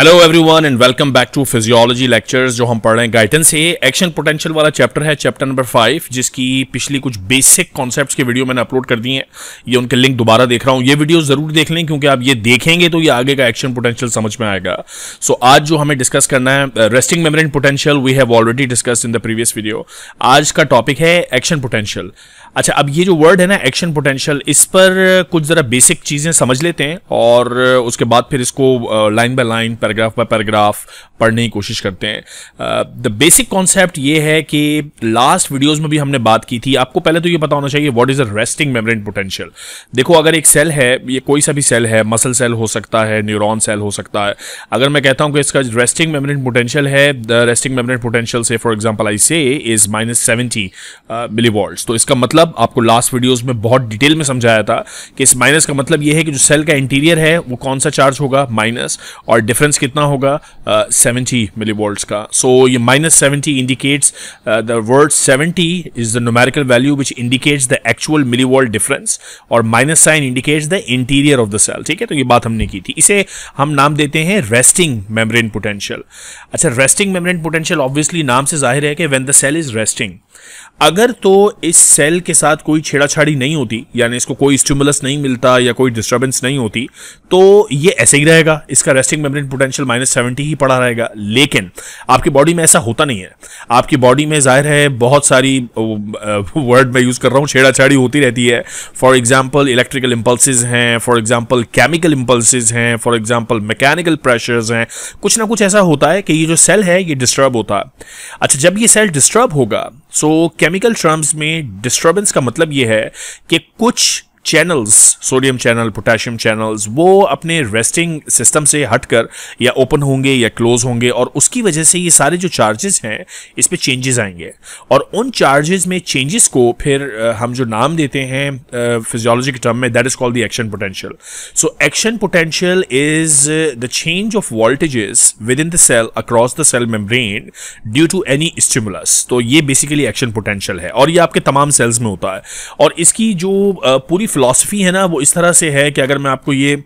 Hello everyone and welcome back to physiology lectures जो हम पढ़ रहे हैं गाइडेंस से एक्शन पोटेंशियल वाला चैप्टर है चैप्टर नंबर फाइव जिसकी पिछली कुछ बेसिक कॉन्सेप्ट्स के वीडियो मैंने अपलोड कर दी हैं ये उनके लिंक दोबारा देख रहा हूँ ये वीडियो ज़रूर देख लें क्योंकि आप ये देखेंगे तो ये आगे का एक्शन पोटेंशियल समझ में आएगा सो so, आज जो हमें डिस्कस करना है resting membrane potential we have already discuss in the previous video आज का टॉपिक है एक्शन पोटेंशियल अच्छा अब ये जो वर्ड है ना एक्शन पोटेंशियल इस पर कुछ ज़रा बेसिक चीज़ें समझ लेते हैं और उसके बाद फिर इसको line by line paragraph by paragraph पढ़ने की कोशिश करते हैं द बेसिक कॉन्सेप्ट ये है कि लास्ट वीडियोस में भी हमने बात की थी आपको पहले तो ये पता होना चाहिए what is a resting memory potential देखो अगर एक सेल है ये कोई सा भी सेल है मसल सेल हो सकता है न्यूरोन सेल हो सकता है अगर मैं कहता हूँ कि इसका रेस्टिंग मेमोरी पोटेंशियल है the resting memory potential say for example I say is minus seventy millivolt तो इसका मतलब मतलब आपको लास्ट वीडियोस में बहुत डिटेल में समझाया था कि इस माइनस का मतलब ये है कि जो सेल का इंटीरियर है वो कौन सा चार्ज होगा माइनस और डिफरेंस कितना होगा सेवेंटी uh, मिली का सो so, ये minus seventy indicates the word seventy is the numerical value which indicates the actual milli difference और minus sign indicates the interior of the cell ठीक है तो ये बात हमने की थी इसे हम नाम देते हैं रेस्टिंग मेम्ब्रेन पोटेंशियल अच्छा रेस्टिंग मेम्ब्रेन पोटेंशियल ऑब्वियसली नाम से जाहिर है कि when the cell is resting अगर तो इस सेल के के साथ कोई छेड़ाछाड़ी नहीं होती यानी इसको कोई स्टिमुलस नहीं मिलता या कोई डिस्टर्बेंस नहीं होती तो ये ऐसे ही रहेगा इसका resting membrane potential minus seventy ही पड़ा रहेगा लेकिन आपकी बॉडी में ऐसा होता नहीं है आपकी बॉडी में जाहिर है बहुत सारी वर्ड मैं यूज़ कर रहा हूँ छेड़ाछाड़ी होती रहती है फॉर एग्जाम्पल इलेक्ट्रिकल इम्पल्सिस हैं फॉर एग्जाम्पल केमिकल इम्पल्सिस हैं फॉर एग्जाम्पल मैकेनिकल प्रेशर्स हैं कुछ ना कुछ ऐसा होता है कि ये जो सेल है ये डिस्टर्ब होता है अच्छा जब ये सेल डिस्टर्ब होगा सो केमिकल टर्म्स में डिस्टर्बेंस का मतलब यह है कि कुछ channels sodium channel potassium channels वो अपने रेस्टिंग सिस्टम से हटकर या ओपन होंगे या क्लोज होंगे और उसकी वजह से ये सारे जो चार्जेस हैं इस पर चेंजेस आएंगे और उन चार्जेस में चेंजेस को फिर हम जो नाम देते हैं फिजियोलॉजी के टर्म में that is called the action potential so action potential is the change of voltages within the cell across the cell membrane due to any stimulus तो ये बेसिकली एक्शन पोटेंशियल है और ये आपके तमाम sales में होता है और इसकी जो पूरी फिलॉसफी है ना वो इस तरह से है कि अगर मैं आपको ये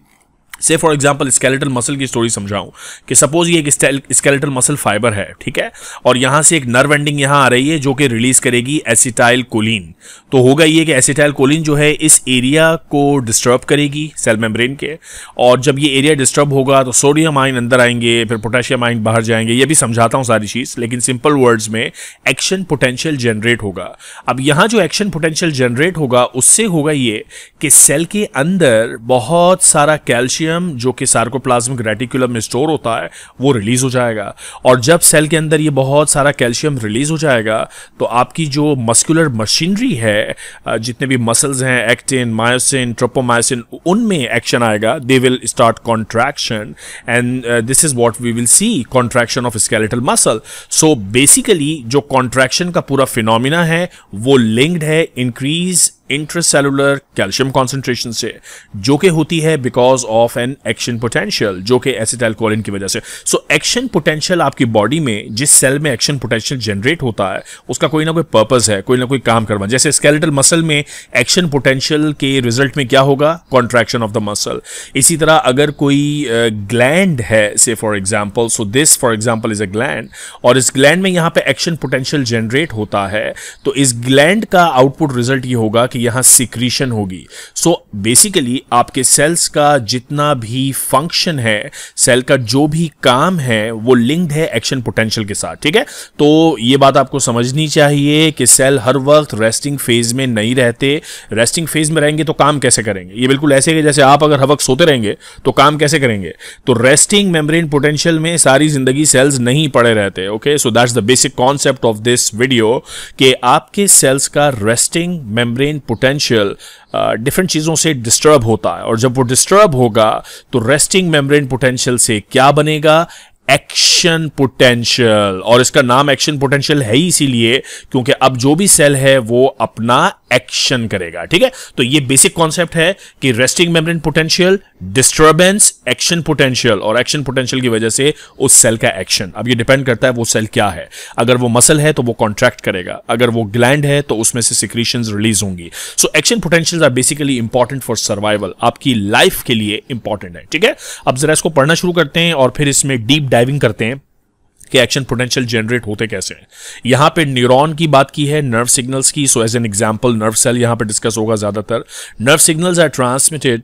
से फॉर एग्जाम्पल स्केलेटल मसल की स्टोरी समझाऊं कि सपोज ये एक स्केलेटल मसल फाइबर है ठीक है और यहाँ से एक नर्व एंडिंग यहाँ आ रही है जो कि रिलीज करेगी एसिटाइल कोलिन तो होगा ये कि एसिटाइल कोलिन जो है इस एरिया को डिस्टर्ब करेगी सेल मेम्ब्रेन के और जब ये एरिया डिस्टर्ब होगा तो सोडियम आइन अंदर आएंगे फिर पोटेशियम आइन बाहर जाएंगे ये भी समझाता हूँ सारी चीज़ लेकिन सिंपल वर्ड्स में एक्शन पोटेंशियल जनरेट होगा अब यहाँ जो एक्शन पोटेंशियल जनरेट होगा उससे होगा ये कि सेल के अंदर बहुत सारा कैल्शियम कैल्शियम जो कि सार्कोप्लाज्मिक रेटिकुलम में स्टोर होता है वो रिलीज हो जाएगा और जब सेल के अंदर ये बहुत सारा कैल्शियम रिलीज हो जाएगा तो आपकी जो मस्कुलर मशीनरी है जितने भी मसल्स हैं एक्टिन मायोसिन ट्रोपोमायोसिन उनमें एक्शन आएगा they will start contraction and this is what we will see contraction of skeletal muscle so basically जो कॉन्ट्रैक्शन का पूरा फिनोमिना है वो लिंक्ड है इंक्रीज इंट्रासेलुलर कैल्शियम कॉन्सेंट्रेशन से जो कि होती है because of an action potential जो कि एसिटाइलकोलिन की वजह से सो एक्शन पोटेंशियल आपकी बॉडी में जिस सेल में एक्शन पोटेंशियल जनरेट होता है उसका कोई ना कोई पर्पज है कोई ना कोई काम करवा जैसे स्केलेटल मसल में एक्शन पोटेंशियल के रिजल्ट में क्या होगा कॉन्ट्रैक्शन ऑफ द मसल इसी तरह अगर कोई ग्लैंड uh, है से for example so this for example is a gland और इस ग्लैंड में यहाँ पे एक्शन पोटेंशियल जनरेट होता है तो इस ग्लैंड का आउटपुट रिजल्ट ये होगा कि यहाँ सिक्रीशन होगी सो so, बेसिकली आपके सेल्स का जितना भी फंक्शन है सेल का जो भी काम है वो लिंक्ड है एक्शन पोटेंशियल के साथ ठीक है तो ये बात आपको समझनी चाहिए कि सेल हर वक्त रेस्टिंग फेज में नहीं रहते रेस्टिंग फेज में रहेंगे तो काम कैसे करेंगे ये बिल्कुल ऐसे है जैसे आप अगर हर वक्त सोते रहेंगे तो काम कैसे करेंगे तो रेस्टिंग मेम्ब्रेन पोटेंशियल में सारी जिंदगी सेल्स नहीं पड़े रहते okay so that's the basic concept of this video कि आपके सेल्स का रेस्टिंग मेम्ब्रेन पोटेंशियल डिफरेंट चीज़ों से डिस्टर्ब होता है और जब वो डिस्टर्ब होगा तो रेस्टिंग मेम्ब्रेन पोटेंशियल से क्या बनेगा एक्शन पोटेंशियल और इसका नाम एक्शन पोटेंशियल है ही इसीलिए क्योंकि अब जो भी सेल है वो अपना एक्शन करेगा ठीक है तो ये बेसिक कॉन्सेप्ट है कि resting membrane potential disturbance action potential और एक्शन पोटेंशियल की वजह से उस सेल का एक्शन अब ये डिपेंड करता है वो सेल क्या है अगर वो मसल है तो वो कॉन्ट्रैक्ट करेगा अगर वो ग्लैंड है तो उसमें से सिक्रीशन रिलीज होंगी so action potential are basically important for survival आपकी लाइफ के लिए इंपॉर्टेंट है ठीक है अब जरा इसको पढ़ना शुरू करते हैं और फिर इसमें डीप डाइविंग करते हैं कि एक्शन पोटेंशियल जनरेट होते कैसे हैं यहां पे न्यूरॉन की बात की है नर्व सिग्नल्स की so as an example nerve cell यहां पे डिस्कस होगा ज़्यादातर nerve signals are transmitted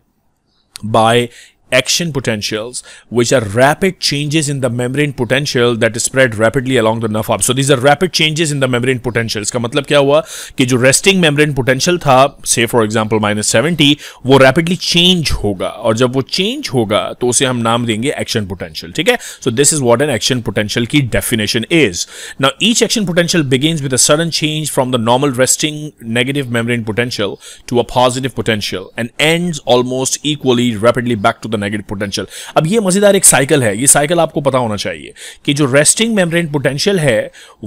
by action potentials, which are rapid changes in the membrane potential that is spread rapidly along the nerve fibers. So these are rapid changes in the membrane potentials. का मतलब क्या हुआ कि जो resting membrane potential था, say for example minus 70, वो rapidly change होगा और जब वो change होगा तो उसे हम नाम देंगे action potential. ठीक है? So this is what an action potential की definition is. Now each action potential begins with a sudden change from the normal resting negative membrane potential to a positive potential and ends almost equally rapidly back to the negative potential अब ये मज़ेदार एक cycle है ये cycle आपको पता होना चाहिए कि जो रेस्टिंग मेम्ब्रेन पोटेंशियल है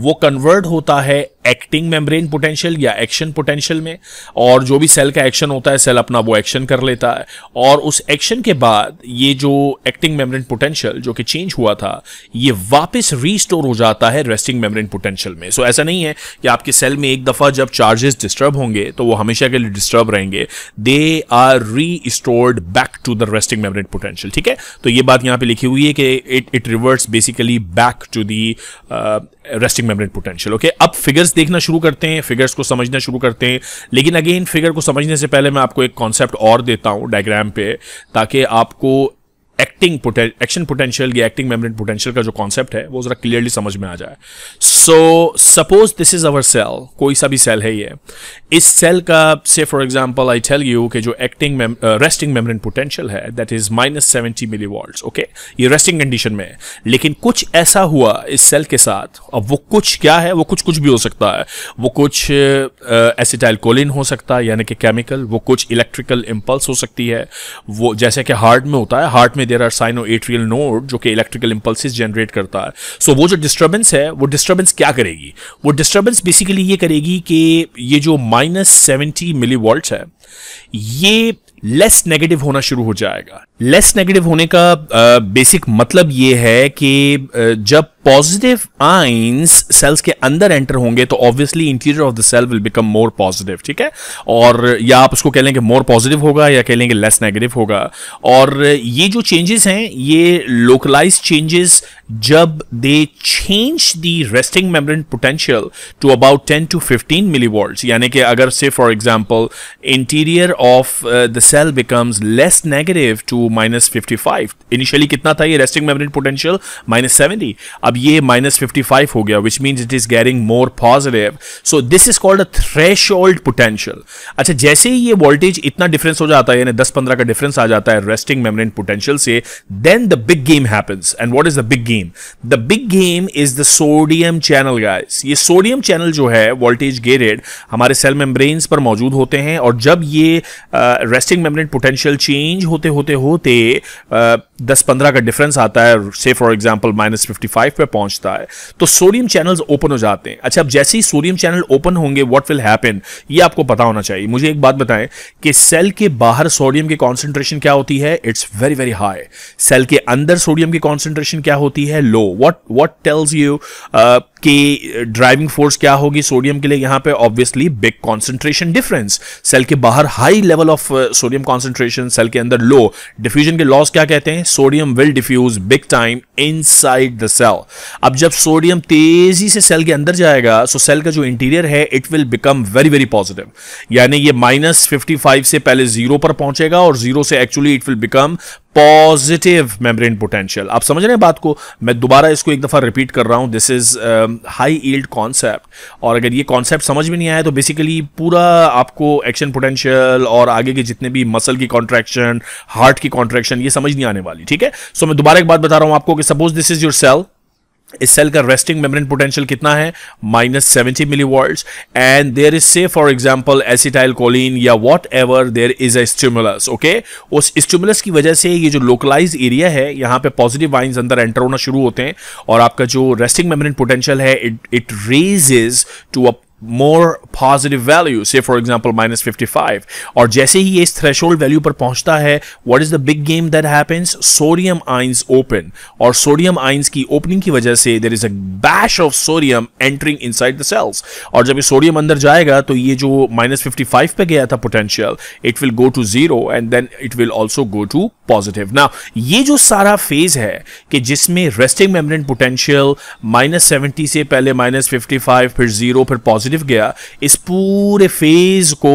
वो कन्वर्ट होता है एक्टिंग मेम्ब्रेन पोटेंशियल या एक्शन पोटेंशियल में और जो भी सेल का एक्शन होता है सेल अपना वो एक्शन कर लेता है और उस एक्शन के बाद ये जो एक्टिंग मेम्ब्रेन पोटेंशियल जो कि चेंज हुआ था ये वापस रीस्टोर हो जाता है रेस्टिंग मेम्ब्रेन पोटेंशियल में सो so, ऐसा नहीं है कि आपके सेल में एक दफ़ा जब चार्जेस डिस्टर्ब होंगे तो वो हमेशा के लिए डिस्टर्ब रहेंगे they are restored back to the resting membrane infinite potential ठीक है तो ये बात यहाँ पे लिखी हुई है कि it it reverts basically back to the resting membrane potential okay अब फिगर्स देखना शुरू करते हैं फिगर्स को समझना शुरू करते हैं लेकिन अगेन फिगर को समझने से पहले मैं आपको एक कॉन्सेप्ट और देता हूँ डायग्राम पे ताकि आपको एक्टिंग एक्शन पोटेंशियल या एक्टिंग मेमोरी पोटेंशियल का जो कॉन्सेप्ट है वो ज़रा क्लियरली समझ में आ जाए so suppose this is our cell कोई सा भी सेल है ये इस सेल का say for example I tell you के जो एक्टिंग रेस्टिंग मेमोरी पोटेंशियल है that is minus seventy milli volt okay ये रेस्टिंग कंडीशन में है लेकिन कुछ ऐसा हुआ इस सेल के साथ अब वो कुछ क्या है वो कुछ कुछ भी हो सकता है वो कुछ एसिटाइल uh, कोलिन हो सकता है यानी कि केमिकल वो कुछ इलेक्ट्रिकल इम्पल्स हो सकती है वो जैसे कि हार्ट में होता है हार्ट में there are sino atrial node जो कि इलेक्ट्रिकल इम्पल्सिस जनरेट करता है सो so, वो जो डिस्टर्बेंस है वो डिस्टर्बेंस क्या करेगी वो डिस्टर्बेंस बेसिकली ये करेगी कि ये जो माइनस सेवेंटी मिली है ये लेस नेगेटिव होना शुरू हो जाएगा लेस नेगेटिव होने का बेसिक मतलब ये है कि जब पॉजिटिव आइंस सेल्स के अंदर एंटर होंगे तो obviously interior of the cell will become more positive ठीक है और या आप उसको कह लेंगे मोर पॉजिटिव होगा या कह लेंगे लेस नेगेटिव होगा और ये जो चेंजेस हैं ये लोकलाइज चेंजेस जब they change the resting membrane potential to about ten to fifteen milli यानी कि अगर say for example interior of the cell becomes less negative to minus fifty five initially कितना था ये resting memory potential minus seventy अब ये minus fifty five हो गया which means it is gaining more positive so this is called a threshold potential अच्छा जैसे ही ये वोल्टेज इतना डिफरेंस हो जाता है यानी दस पंद्रह का डिफरेंस आ जाता है रेस्टिंग मेमोरी पोटेंशियल से then the big game happens and what is the big game the big game is the sodium channel guys ये सोडियम चैनल जो है वोल्टेज गेरेड हमारे सेल मेम्ब्रेन्स पर मौजूद होते हैं और जब ये रेस्टिंग मेमोरी पोटेंशियल चेंज होते होते हो भूते दस पंद्रह का डिफरेंस आता है से for example minus fifty five पर पहुंचता है तो सोडियम चैनल्स ओपन हो जाते हैं अच्छा अब जैसे ही सोडियम चैनल ओपन होंगे व्हाट विल हैपन ये आपको पता होना चाहिए मुझे एक बात बताएं कि सेल के बाहर सोडियम की कॉन्सेंट्रेशन क्या होती है it's very very high cell के अंदर सोडियम की कॉन्सेंट्रेशन क्या होती है low what what tells you कि ड्राइविंग फोर्स क्या होगी सोडियम के लिए यहाँ पे obviously big concentration difference cell के बाहर high level of sodium concentration cell के अंदर लो डिफ्यूजन के लॉस क्या कहते हैं will diffuse big time inside the cell अब जब सोडियम तेजी से सेल के अंदर जाएगा सो सेल का जो इंटीरियर है it will become very very positive यानी ये माइनस फिफ्टी फाइव से पहले जीरो पर पहुंचेगा और जीरो से actually it will become positive membrane potential आप समझ रहे हैं बात को मैं दोबारा इसको एक दफ़ा रिपीट कर रहा हूं this is high yield concept और अगर ये कॉन्सेप्ट समझ में नहीं आया तो बेसिकली पूरा आपको एक्शन पोटेंशियल और आगे के जितने भी मसल की कॉन्ट्रैक्शन हार्ट की कॉन्ट्रैक्शन ये समझ नहीं आने वाली ठीक है सो so, मैं दोबारा एक बात बता रहा हूं आपको कि suppose this is your cell इस सेल का रेस्टिंग मेम्ब्रेन पोटेंशियल कितना है minus seventy milli volt and there is say for example acetylcholine या whatever there is a stimulus okay उस स्टिमुलस की वजह से ये जो लोकलाइज एरिया है यहाँ पे पॉजिटिव वाइन्स अंदर एंटर होना शुरू होते हैं और आपका जो रेस्टिंग मेम्ब्रेन पोटेंशियल है it it raises to a more positive value से for example minus fifty five और जैसे ही ये इस थ्रेशोल्ड वैल्यू पर पहुंचता है what is the big game that happens sodium ions open और सोडियम आइंस की ओपनिंग की वजह से there is a bash of sodium entering inside the cells और जब ये सोडियम अंदर जाएगा तो ये जो माइनस फिफ्टी फाइव पर गया था potential it will go to zero and then it will also go to positive ना ये जो सारा फेज है कि जिसमें resting membrane potential minus seventy से पहले माइनस फिफ्टी फाइव फिर जीरो फिर सिर्फ गया इस पूरे फेज को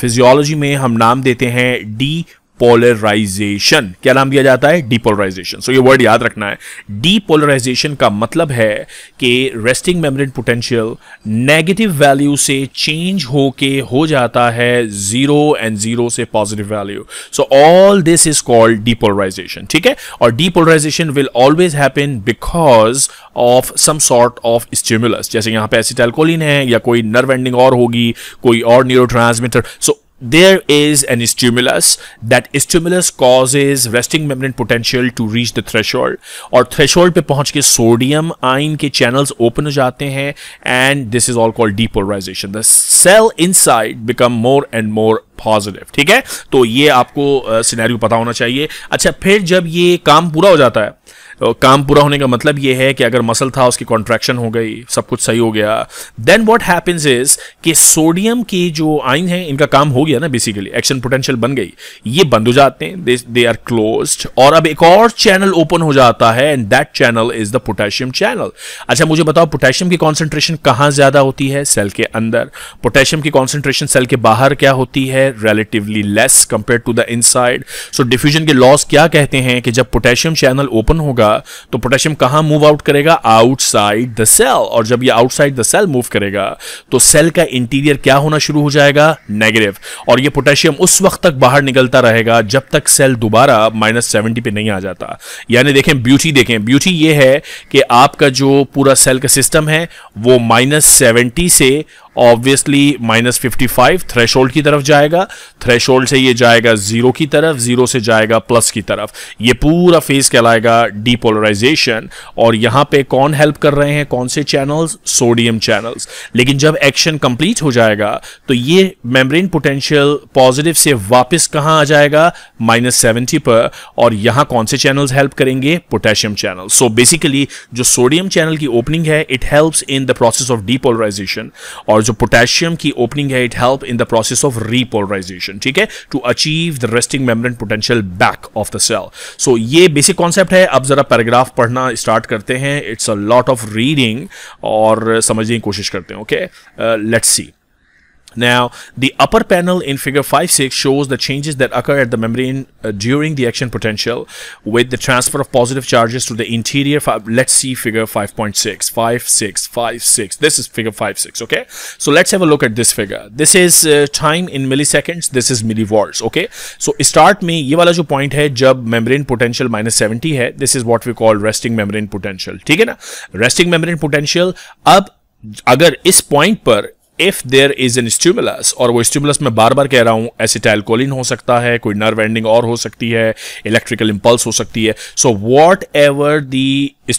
फिजियोलॉजी में हम नाम देते हैं डी डीपोलराइजेशन क्या नाम दिया जाता है डीपोलराइजेशन सो so, ये वर्ड याद रखना है डीपोलराइजेशन का मतलब है कि resting memory potential negative value से चेंज होके हो जाता है जीरो एंड जीरो से positive value so all this is called depolarization ठीक है और depolarization will always happen because of some sort of stimulus जैसे यहां पे एसिटेलकोलिन है या कोई नर्व एंडिंग और होगी कोई और neuro so there is an stimulus that stimulus causes resting membrane potential to reach the threshold or threshold pe pahunch ke sodium ion ke channels open ho jate hain and this is all called depolarization the cell inside become more and more positive ठीक है तो ये आपको scenario पता होना चाहिए अच्छा फिर जब ये काम पूरा हो जाता है तो काम पूरा होने का मतलब ये है कि अगर मसल था उसकी कॉन्ट्रैक्शन हो गई सब कुछ सही हो गया देन वॉट हैपन्स इज कि सोडियम की जो आइन है इनका काम हो गया ना बेसिकली एक्शन पोटेंशियल बन गई ये बंद हो जाते हैं दे आर क्लोज और अब एक और चैनल ओपन हो जाता है and that channel is the potassium channel अच्छा मुझे बताओ पोटेशियम की कॉन्सेंट्रेशन कहाँ ज्यादा होती है सेल के अंदर पोटेशियम की कॉन्सेंट्रेशन सेल के बाहर क्या होती है relatively less compare to the inside so diffusion के लॉस क्या कहते हैं कि जब पोटेशियम चैनल ओपन होगा होगा तो पोटेशियम कहां मूव आउट करेगा आउटसाइड द सेल और जब ये आउटसाइड द सेल मूव करेगा तो सेल का इंटीरियर क्या होना शुरू हो जाएगा नेगेटिव और ये पोटेशियम उस वक्त तक बाहर निकलता रहेगा जब तक सेल दोबारा माइनस सेवेंटी पे नहीं आ जाता यानी देखें ब्यूटी देखें ब्यूटी ये है कि आपका जो पूरा सेल का सिस्टम है वो माइनस सेवेंटी से obviously minus fifty five thresh की तरफ जाएगा थ्रेश से ये जाएगा जीरो की तरफ जीरो से जाएगा प्लस की तरफ ये पूरा फेज कहलाएगा डीपोलराइजेशन और यहां पे कौन हेल्प कर रहे हैं कौन से चैनल्स सोडियम चैनल्स लेकिन जब एक्शन कंप्लीट हो जाएगा तो ये मेम्ब्रेन पोटेंशियल पॉजिटिव से वापस कहां आ जाएगा माइनस सेवेंटी पर और यहां कौन से चैनल्स हेल्प करेंगे पोटेशियम चैनल सो बेसिकली जो सोडियम चैनल की ओपनिंग है it helps in the process of depolarization और जो पोटेशियम की ओपनिंग है it help in the process of repolarization ठीक है to achieve the resting membrane potential back of the cell so ये बेसिक कॉन्सेप्ट है अब जरा पैराग्राफ पढ़ना स्टार्ट करते हैं it's a lot of reading और समझने की कोशिश करते हैं okay let's see Now, the upper panel in figure 5-6 shows the changes that occur at the membrane uh, during the action potential with the transfer of positive charges to the interior. let us see figure 5.6, 5, 6, 5, 6. This is figure 5-6, okay? So let's have a look at this figure. This is uh, time in milliseconds, this is millivolts, okay? So start me. This जो point when जब membrane potential minus 70 है this is what we call resting membrane potential. ठीक है ना resting membrane potential अब अगर if there is an stimulus और वो स्टिमुलस मैं बार बार कह रहा हूं एसिटाइलकोलिन हो सकता है कोई नर्व एंडिंग और हो सकती है इलेक्ट्रिकल इंपल्स हो सकती है so whatever the is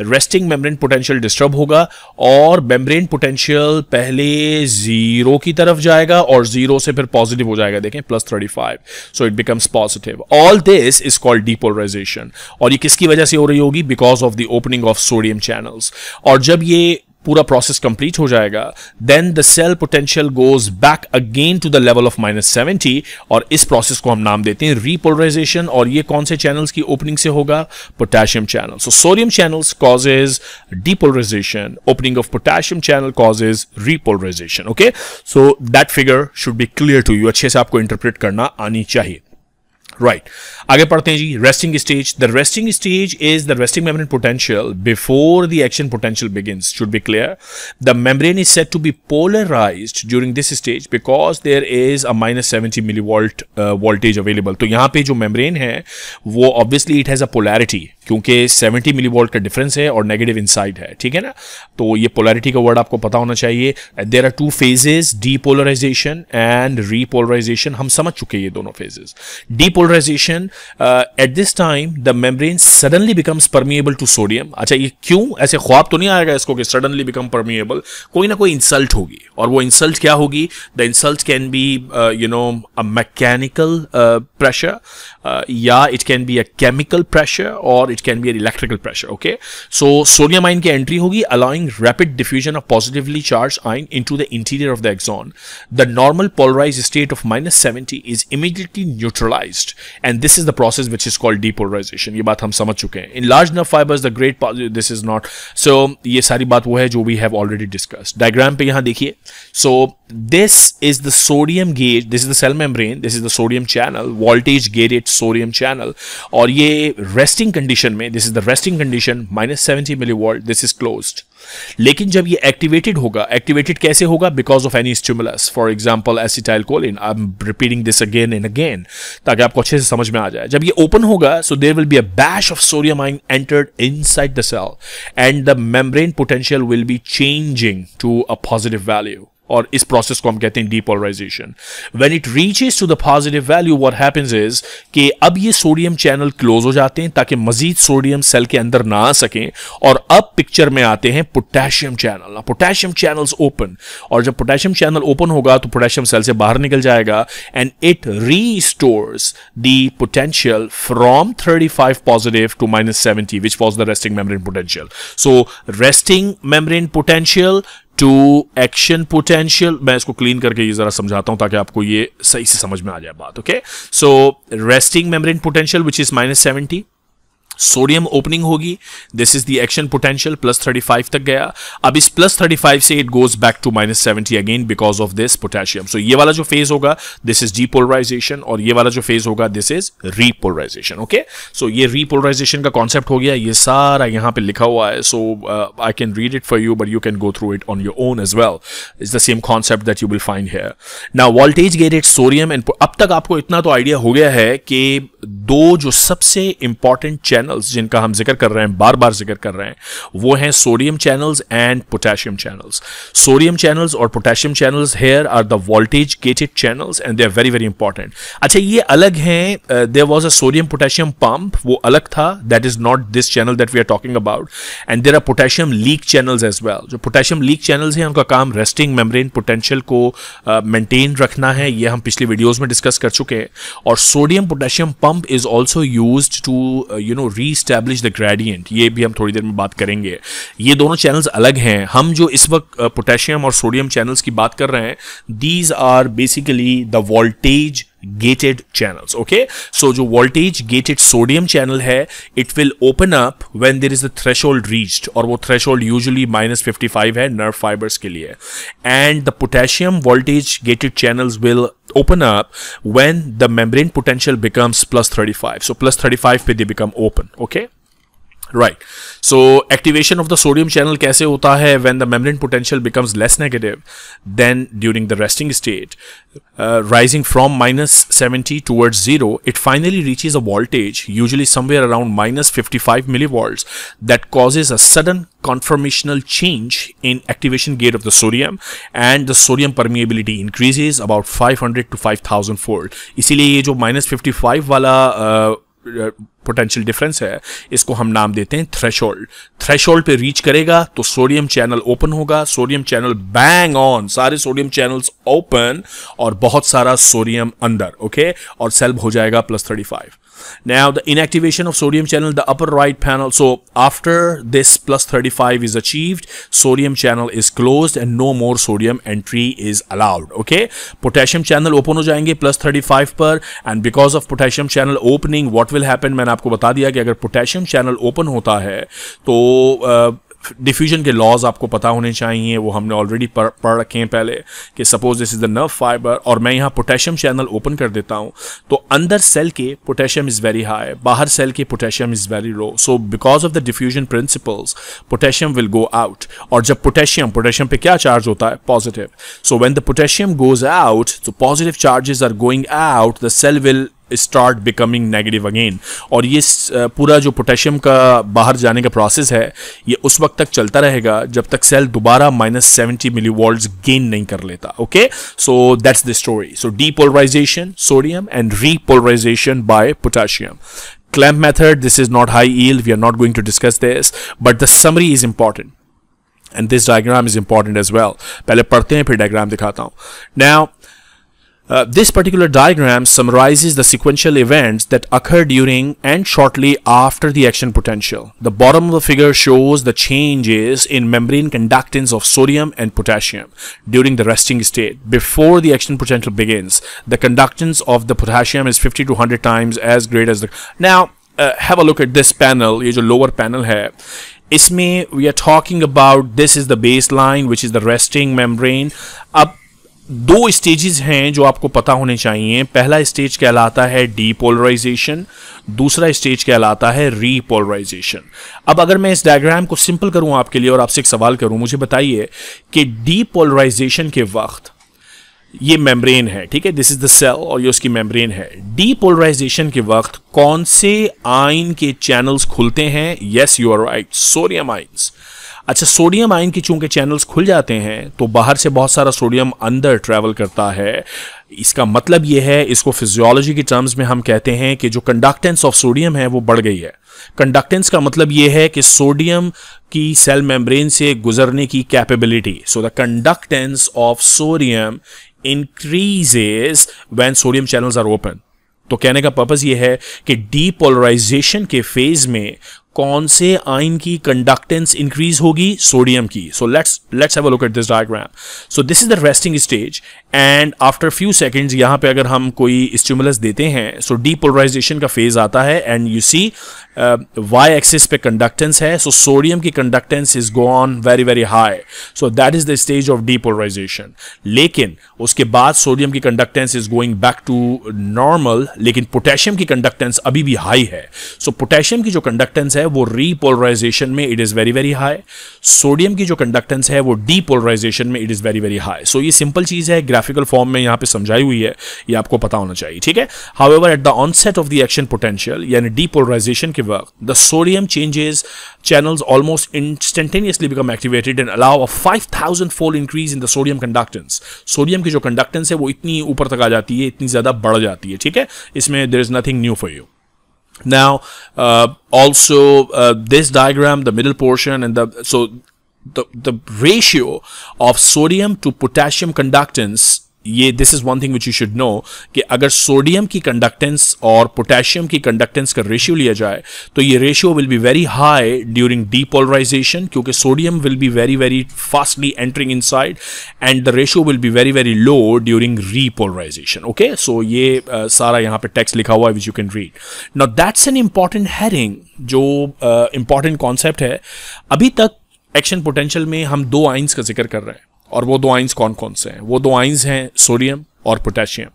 resting membrane potential disturb होगा और मेम्ब्रेन पोटेंशियल पहले जीरो की तरफ जाएगा और जीरो से फिर पॉजिटिव हो जाएगा देखें plus thirty five so it becomes positive all this is called depolarization और ये किसकी वजह से हो रही होगी because of the opening of sodium channels और जब ये पूरा प्रोसेस कंप्लीट हो जाएगा then the cell potential goes back again to the level of minus seventy और इस प्रोसेस को हम नाम देते हैं रीपोलराइजेशन और ये कौन से चैनल्स की ओपनिंग से होगा potassium channel so sodium channels causes depolarization opening of potassium channel causes repolarization okay so that figure should be clear to you अच्छे से आपको इंटरप्रेट करना आनी चाहिए राइट आगे पढ़ते हैं जी resting stage the resting stage is the resting membrane potential before the action potential begins should be clear the membrane is set to be polarized during this stage because there is a minus seventy millivolt voltage available तो यहां पे जो मेम्ब्रेन है वो obviously it has a polarity क्योंकि 70 milli volt का difference है और नेगेटिव इनसाइड है ठीक है ना तो ये पोलैरिटी का वर्ड आपको पता होना चाहिए there are two phases depolarization and repolarization हम समझ चुके हैं ये दोनों phases depolarization at this time the membrane suddenly becomes permeable to sodium अच्छा ये क्यों ऐसे ख्वाब तो नहीं आएगा इसको कि सडनली बिकम परमिएबल कोई ना कोई इंसल्ट होगी और वो इंसल्ट क्या होगी the insult can be you know a mechanical pressure या it can be a chemical pressure और it can be an electrical pressure okay so sodium ion की एंट्री होगी allowing rapid diffusion of positively charge ion into the interior of the axon the normal polarize state of minus seventy is immediately neutralize and this is the process which is called depolarization ये बात हम समझ चुके हैं in large nerve fibers the great this is not so ये सारी बात वो है जो we have already discuss diagram पे यहां देखिए सो this is the sodium gauge this is the cell membrane this is the sodium channel voltage gated sodium channel or ये resting condition में this is the resting condition minus 70 millivolt this is closed लेकिन जब ये activated hoga activated कैसे hoga because of any stimulus for example acetylcholine I'm repeating this again and again ताकि आपको अच्छे से समझ में आ जाए जब ये open hoga so there will be a bash of sodium ion entered inside the cell and the membrane potential will be changing to a positive value और इस प्रोसेस को हम कहते हैं depolarization when it reaches to the positive value what happens इज कि अब ये सोडियम चैनल क्लोज हो जाते हैं ताकि मजीद सोडियम सेल के अंदर ना आ सकें और अब पिक्चर में आते हैं potassium channel potassium channels open और जब पोटेशियम चैनल ओपन होगा तो पोटेशियम सेल से बाहर निकल जाएगा and it restore potential from thirty five positive to minus seventy which was the resting membrane potential so resting membrane potential to action potential मैं इसको क्लीन करके ये जरा समझाता हूं ताकि आपको ये सही से समझ में आ जाए बात okay so resting membrane potential which is minus seventy sodium opening होगी this is the action potential plus 35 तक गया अब इस प्लस 35 से it goes back to minus seventy again because of this potassium so ये वाला जो फेज होगा दिस इज डीपोलराइजेशन और ये वाला जो फेज होगा this is repolarization okay so ये रीपोलराइजेशन का कॉन्सेप्ट हो गया ये सारा यहां पर लिखा हुआ है so I can read it for you but you can go through it on your own as well is the same concept that you will find here ना वोल्टेज गेटेड सोडियम एंड अब तक आपको इतना तो idea हो गया है कि दो जो सबसे इंपॉर्टेंट चैनल्स जिनका हम जिक्र कर रहे हैं बार बार जिक्र कर रहे हैं वो हैं sodium channels and potassium channels sodium channels और potassium channels here are the voltage gated channels and they are very very important अच्छा ये अलग हैं there was a sodium potassium pump वो अलग था that is not this channel that we are talking about and there are potassium leak channels as well जो potassium leak channels हैं उनका काम रेस्टिंग मेम्ब्रेन पोटेंशियल को मेंटेन uh, रखना है ये हम पिछली वीडियोज में डिस्कस कर चुके हैं और sodium potassium pump is also use to you know reestablish the gradient ये भी हम थोड़ी देर में बात करेंगे ये दोनों चैनल्स अलग हैं हम जो इस वक्त पोटेशियम uh, और सोडियम चैनल्स की बात कर रहे हैं these are basically the voltage gated channel okay so जो वोल्टेज गेटेड सोडियम चैनल है it will open up when there is a threshold reached और वो threshold usually minus fifty five है नर्व फाइबर्स के लिए and the potassium voltage gated channel will open up when the membrane potential becomes plus thirty five so plus thirty five पे they become open okay right so activation of the sodium channel कैसे होता है when the membrane potential becomes less negative than during the resting state rising from minus seventy towards zero it finally reaches a voltage usually somewhere around minus fifty five millivolt that cause a sudden conformational change in activation gate of the sodium and the sodium permeability increase is about five hundred to five thousand four इसीलिए ये जो minus fifty five वाला uh, potential difference है इसको हम नाम देते हैं थ्रेशोल्ड थ्रेशोल्ड पे रीच करेगा तो सोडियम चैनल ओपन होगा सोडियम चैनल बैंग ऑन सारे सोडियम चैनल्स ओपन और बहुत सारा सोडियम अंदर ओके और सेल्ब हो जाएगा plus thirty five Now, the inactivation of sodium channel, the upper right panel. So, after this plus 35 is achieved, sodium channel is closed and no more sodium entry is allowed. Okay. Potassium channel open ho jayenge plus 35 per and because of potassium channel opening, what will happen? मैंने आपको बता दिया कि अगर potassium channel open होता है तो diffusion के लॉज आपको पता होने चाहिए वो हमने ऑलरेडी पढ़ पढ़ रखे हैं पहले कि suppose this is the nerve fiber और मैं यहाँ पोटेशियम चैनल ओपन कर देता हूँ तो अंदर सेल के पोटेशियम इज़ वेरी हाई बाहर सेल के potassium is very low so because of the diffusion principles potassium will go out और जब पोटेशियम पोटेशियम पे क्या चार्ज होता है positive so when the potassium goes out so positive charges are going out the cell will start becoming negative again और ये पूरा जो पोटेशियम का बाहर जाने का प्रोसेस है ये उस वक्त तक चलता रहेगा जब तक सेल दोबारा माइनस सेवेंटी मिली वॉल्ट गेन नहीं कर लेता okay so that's the story so depolarization sodium and repolarization by potassium clamp method this is not high yield we are not going to discuss this but the summary is important and this diagram is important as well पहले पढ़ते हैं फिर diagram दिखाता हूँ नया Uh, this particular diagram summarizes the sequential events that occur during and shortly after the action potential. The bottom of the figure shows the changes in membrane conductance of sodium and potassium during the resting state. Before the action potential begins, the conductance of the potassium is 50 to 100 times as great as the... Now, uh, have a look at this panel, ये जो lower panel है इसमें we are talking about this is the baseline which is the resting membrane. Up. दो stages हैं जो आपको पता होने चाहिए पहला स्टेज कहलाता है डीपोलराइजेशन दूसरा स्टेज कहलाता है रीपोलराइजेशन अब अगर मैं इस डायग्राम को सिंपल करूं आपके लिए और आपसे एक सवाल करूं मुझे बताइए कि डीपोलराइजेशन के वक्त ये मेम्ब्रेन है ठीक है दिस इज द सेल और ये उसकी मेम्ब्रेन है डीपोलराइजेशन के वक्त कौन से आइन के चैनल्स खुलते हैं yes you are right sodium ions अच्छा सोडियम आयन की चूंकि चैनल्स खुल जाते हैं तो बाहर से बहुत सारा सोडियम अंदर ट्रैवल करता है इसका मतलब यह है इसको फिजियोलॉजी की टर्म्स में हम कहते हैं कि जो कंडक्टेंस ऑफ सोडियम है वो बढ़ गई है कंडक्टेंस का मतलब यह है कि सोडियम की सेल मेम्ब्रेन से गुजरने की capability so the conductance of sodium increases when sodium channels are open तो कहने का पर्पज़ यह है कि डीपोलराइजेशन के फेज़ में कौन से आइन की कंडक्टेंस इंक्रीज होगी सोडियम की so let's let's have a look at this diagram so this is the resting stage and after few seconds यहां पे अगर हम कोई स्टिमुलस देते हैं सो डीपोलराइजेशन का फेज आता है and you see Y axis पे कंडक्टेंस है सो so सोडियम की conductance is gone very very high so that is the stage of depolarization लेकिन उसके बाद सोडियम की conductance is going back to normal लेकिन पोटेशियम की कंडक्टेंस अभी भी हाई है सो so, पोटेशियम की जो कंडक्टेंस है है वो रीपोलराइजेशन में it is very very high sodium की जो कंडक्टेंस है वो डीपोलराइजेशन में it is very very high so ये सिंपल चीज़ है ग्राफिकल फॉर्म में यहाँ पे समझाई हुई है ये आपको पता होना चाहिए ठीक है however at the onset of the action potential यानी डीपोलराइजेशन के वक्त the sodium changes almost instantaneously become activated and allow a five thousand fold increase in the sodium conductance sodium की जो कंडक्टेंस है वो इतनी ऊपर तक आ जाती है इतनी ज़्यादा बढ़ जाती है ठीक है इसमें there is nothing new for you Now, uh, also uh, this diagram, the middle portion and the so the, the ratio of sodium to potassium conductance ये this is one thing which you should know कि अगर sodium की conductance और potassium की conductance का ratio लिया जाए तो ये ratio will be very high during depolarization क्योंकि sodium will be very very fastly entering inside and the ratio will be very very low during repolarization okay so ये uh, सारा यहाँ पे टेक्स्ट लिखा हुआ है which you can read now that's an important heading जो important uh, concept है अभी तक एक्शन पोटेंशियल में हम दो आइंस का जिक्र कर रहे हैं और वो दो आइंस कौन कौन से हैं वो दो आइंस हैं सोडियम और पोटेशियम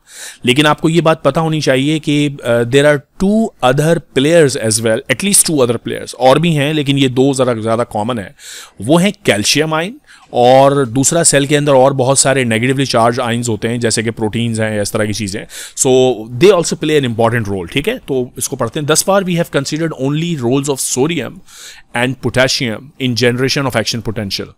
लेकिन आपको ये बात पता होनी चाहिए कि there are two other players as well at least two other players और भी हैं लेकिन ये दो ज़रा ज़्यादा कॉमन है वो हैं कैल्शियम आइन और दूसरा सेल के अंदर और बहुत सारे नेगेटिवली चार्ज आइंस होते हैं जैसे कि प्रोटीन्स हैं इस तरह की चीज़ें so they also play an important role ठीक है तो इसको पढ़ते हैं दस बार we have considered only roles of sodium and potassium in generation of action potential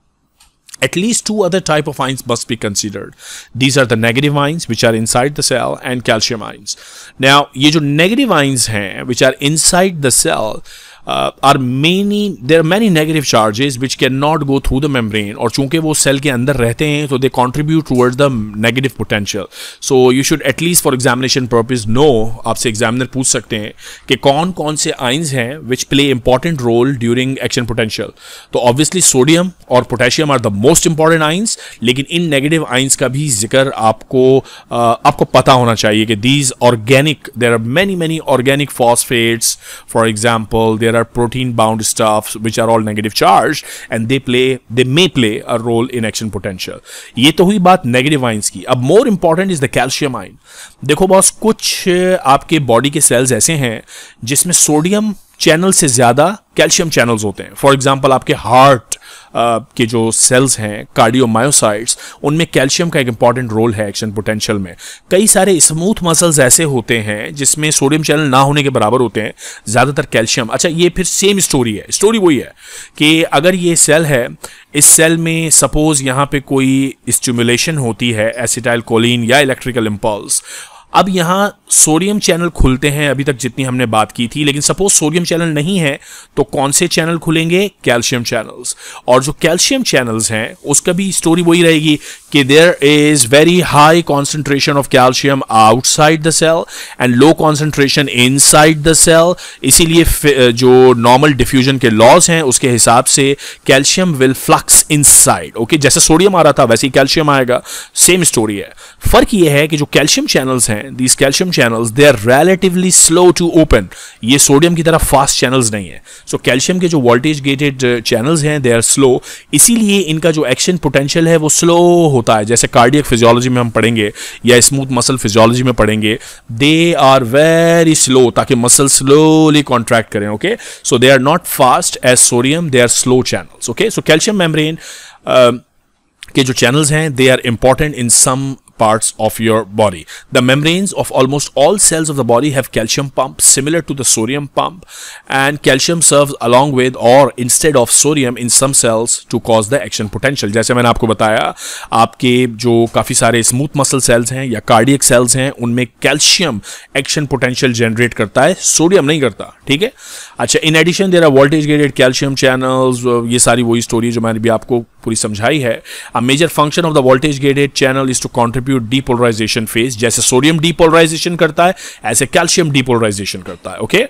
at least two other type of ions must be considered these are the negative ions which are inside the cell and calcium ions now these negative ions hain which are inside the cell uh, are many there are many negative charges which cannot go through the membrane or chunke wo cell ke andar rehte hain so they contribute towards the negative potential so you should at least for examination purpose know aap se examiner pooch sakte hain ki kaun kaun se ions hain which play important role during action potential to so obviously sodium or potassium are the most important ions lekin in negative ions ka bhi zikr aapko uh, aapko pata hona chahiye ki these organic there are many many organic phosphates for example there are are protein bound stuffs which are all negative charged and they play they may play a role in action potential ये तो हुई बात negative ions की अब more important is the calcium ion देखो boss कुछ uh, आपके body के सेल्स ऐसे हैं जिसमें सोडियम चैनल से ज़्यादा कैल्शियम चैनल्स होते हैं फॉर एग्जाम्पल आपके हार्ट के जो सेल्स हैं कार्डियोमायोसाइट्स उनमें कैल्शियम का एक इंपॉर्टेंट रोल है एक्शन पोटेंशियल में कई सारे स्मूथ मसल्स ऐसे होते हैं जिसमें सोडियम चैनल ना होने के बराबर होते हैं ज़्यादातर कैल्शियम अच्छा ये फिर सेम स्टोरी है स्टोरी वही है कि अगर ये सेल है इस सेल में सपोज यहाँ पे कोई स्टिमुलेशन होती है एसिटाइल कोलिन या इलेक्ट्रिकल इम्पल्स अब यहां सोडियम चैनल खुलते हैं अभी तक जितनी हमने बात की थी लेकिन सपोज सोडियम चैनल नहीं है तो कौन से चैनल खुलेंगे कैल्शियम चैनल्स और जो कैल्शियम चैनल्स हैं उसका भी स्टोरी वही रहेगी कि is very high concentration of calcium outside the cell and low concentration inside the cell इसीलिए जो नॉर्मल डिफ्यूजन के लॉज हैं उसके हिसाब से calcium flux inside okay जैसे सोडियम आ रहा था वैसे ही कैल्शियम आएगा सेम स्टोरी है फर्क यह है कि जो कैल्शियम चैनल्स हैं these calcium channels they are relatively slow to open ये सोडियम की तरह फास्ट चैनल्स नहीं है सो so, कैल्शियम के जो वोल्टेज गेटेड चैनल्स हैं दे आर स्लो इसीलिए इनका जो एक्शन पोटेंशियल है वो स्लो हो होता है जैसे कार्डियक फिजियोलॉजी में हम पढ़ेंगे या स्मूथ मसल फिजियोलॉजी में पढ़ेंगे दे आर वेरी स्लो ताकि मसल स्लोली कॉन्ट्रैक्ट करें okay so they are not fast as sodium they are slow channels okay so calcium membrane के जो चैनल्स हैं they are important in some parts of your body. The membranes of almost all cells of the body have calcium pump similar to the sodium pump and calcium serves along with or instead of sodium in some cells to cause the action potential. जैसे मैंने आपको बताया आपके जो काफ़ी सारे smooth muscle cells हैं या कार्डियक सेल्स हैं उनमें कैल्शियम एक्शन पोटेंशियल जनरेट करता है सोडियम नहीं करता ठीक है अच्छा in addition there are voltage graded calcium channels ये सारी वही स्टोरी जो मैंने भी आपको पूरी समझाई है a major function of the voltage gated channel is to contribute depolarization phase जैसे सोडियम डीपोलराइजेशन करता है ऐसे कैल्शियम डीपोलराइजेशन करता है okay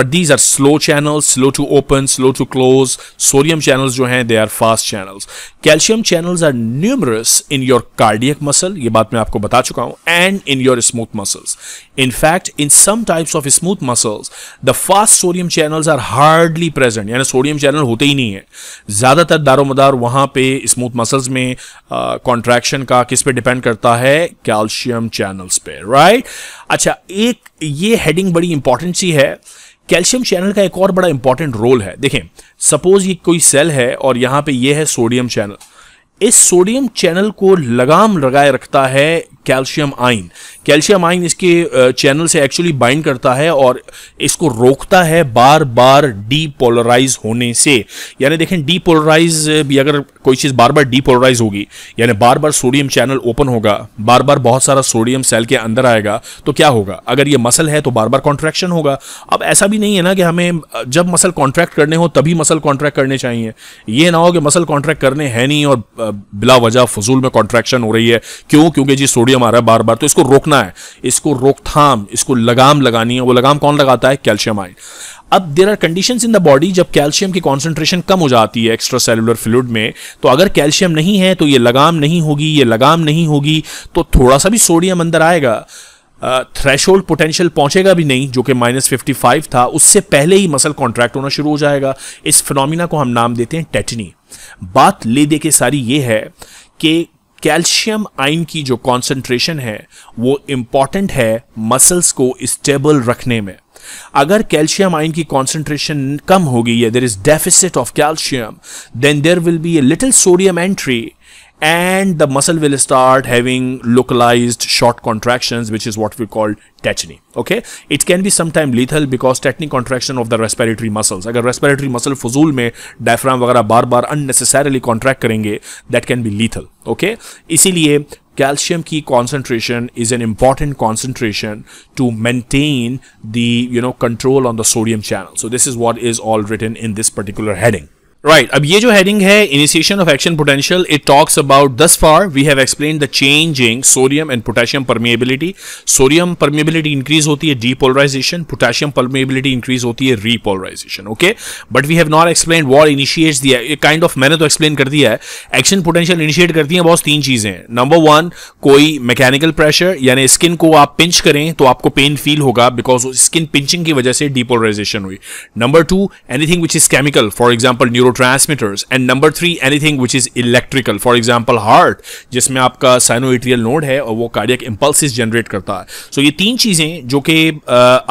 but these are slow channel slow to open slow to close sodium channel जो हैं they are fast channel calcium channel are numerous in your cardiac muscle ये बात मैं आपको बता चुका हूं and in your smooth muscles In fact, in some types of smooth muscles, the fast sodium channels are hardly present, यानी sodium channel होते ही नहीं है ज़्यादातर दारोमदार वहाँ पे स्मूथ मसल्स में कॉन्ट्रैक्शन uh, का किस पे डिपेंड करता है कैल्शियम चैनल्स पे राइट अच्छा एक ये हेडिंग बड़ी इंपॉर्टेंट सी है कैल्शियम चैनल का एक और बड़ा इंपॉर्टेंट रोल है देखें सपोज ये कोई सेल है और यहाँ पे ये है सोडियम चैनल इस सोडियम चैनल को लगाम लगाए रखता है कैल्शियम आइन कैल्शियम आइन इसके चैनल से एक्चुअली बाइंड करता है और इसको रोकता है बार बार डीपोलराइज होने से यानी देखें डीपोलराइज भी अगर कोई चीज़ बार बार डीपोलराइज होगी यानी बार बार सोडियम चैनल ओपन होगा बार बार बहुत सारा सोडियम सेल के अंदर आएगा तो क्या होगा अगर ये मसल है तो बार बार कॉन्ट्रैक्शन होगा अब ऐसा भी नहीं है ना कि हमें जब मसल कॉन्ट्रैक्ट करने हो तभी मसल कॉन्ट्रैक्ट करने चाहिए ये ना हो कि मसल कॉन्ट्रैक्ट करने हैं नहीं और बिला वजह फजूल में कॉन्ट्रैक्शन हो रही है क्यों क्योंकि जी सोडियम सोडियम आ रहा है बार बार तो इसको रोकना है इसको रोकथाम इसको लगाम लगानी है वो लगाम कौन लगाता है कैल्शियम आयन अब there are condition in the body जब कैल्शियम की कॉन्सेंट्रेशन कम हो जाती है एक्स्ट्रा सेलुलर फ्लूड में तो अगर कैल्शियम नहीं है तो ये लगाम नहीं होगी ये लगाम नहीं होगी तो थोड़ा सा भी सोडियम अंदर आएगा थ्रेश होल्ड पोटेंशियल पहुंचेगा भी नहीं जो कि माइनस फिफ्टी फाइव था उससे पहले ही मसल कॉन्ट्रैक्ट होना शुरू हो जाएगा इस फिनोमिना को हम नाम देते हैं टेटनी बात ले दे के सारी ये है कि कैल्शियम आइन की जो कॉन्सेंट्रेशन है वो इम्पॉर्टेंट है मसल्स को स्टेबल रखने में अगर कैल्शियम आइन की कॉन्सेंट्रेशन कम होगी या there is deficit of calcium then there will be a little sodium entry and the muscle will start having localized short contractions which is what we call tetany okay it can be sometimes lethal because tetany contraction of the respiratory muscles अगर respiratory muscle fuzul में diaphragm वगैरह bar bar unnecessarily contract karenge, that can be lethal okay isiliye calcium key concentration is an important concentration to maintain the you know control on the sodium channel so this is what is all written in this particular heading right right, अब ये जो heading है initiation of action potential it talks about thus far we have explain the changing sodium and potassium permeability sodium permeability increase होती है depolarization potassium permeability increase होती है repolarization okay but we have not explain what initiate दिया kind of मैंने तो explain कर दिया है एक्शन पोटेंशियल इनिशिएट करती है बहुत तीन चीजें नंबर वन कोई मैकेनिकल प्रेशर यानी स्किन को आप पिंच करें तो आपको पेन फील होगा बिकॉज स्किन पिंचिंग की वजह से डीपोलराइजेशन हुई number two anything which is chemical for example neuro neurotransmitters and number three anything which is electrical for example heart जिसमें आपका साइनोइट्रियल नोड है और वो कार्डियक इंपल्सिस जनरेट करता है सो so, ये तीन चीज़ें जो कि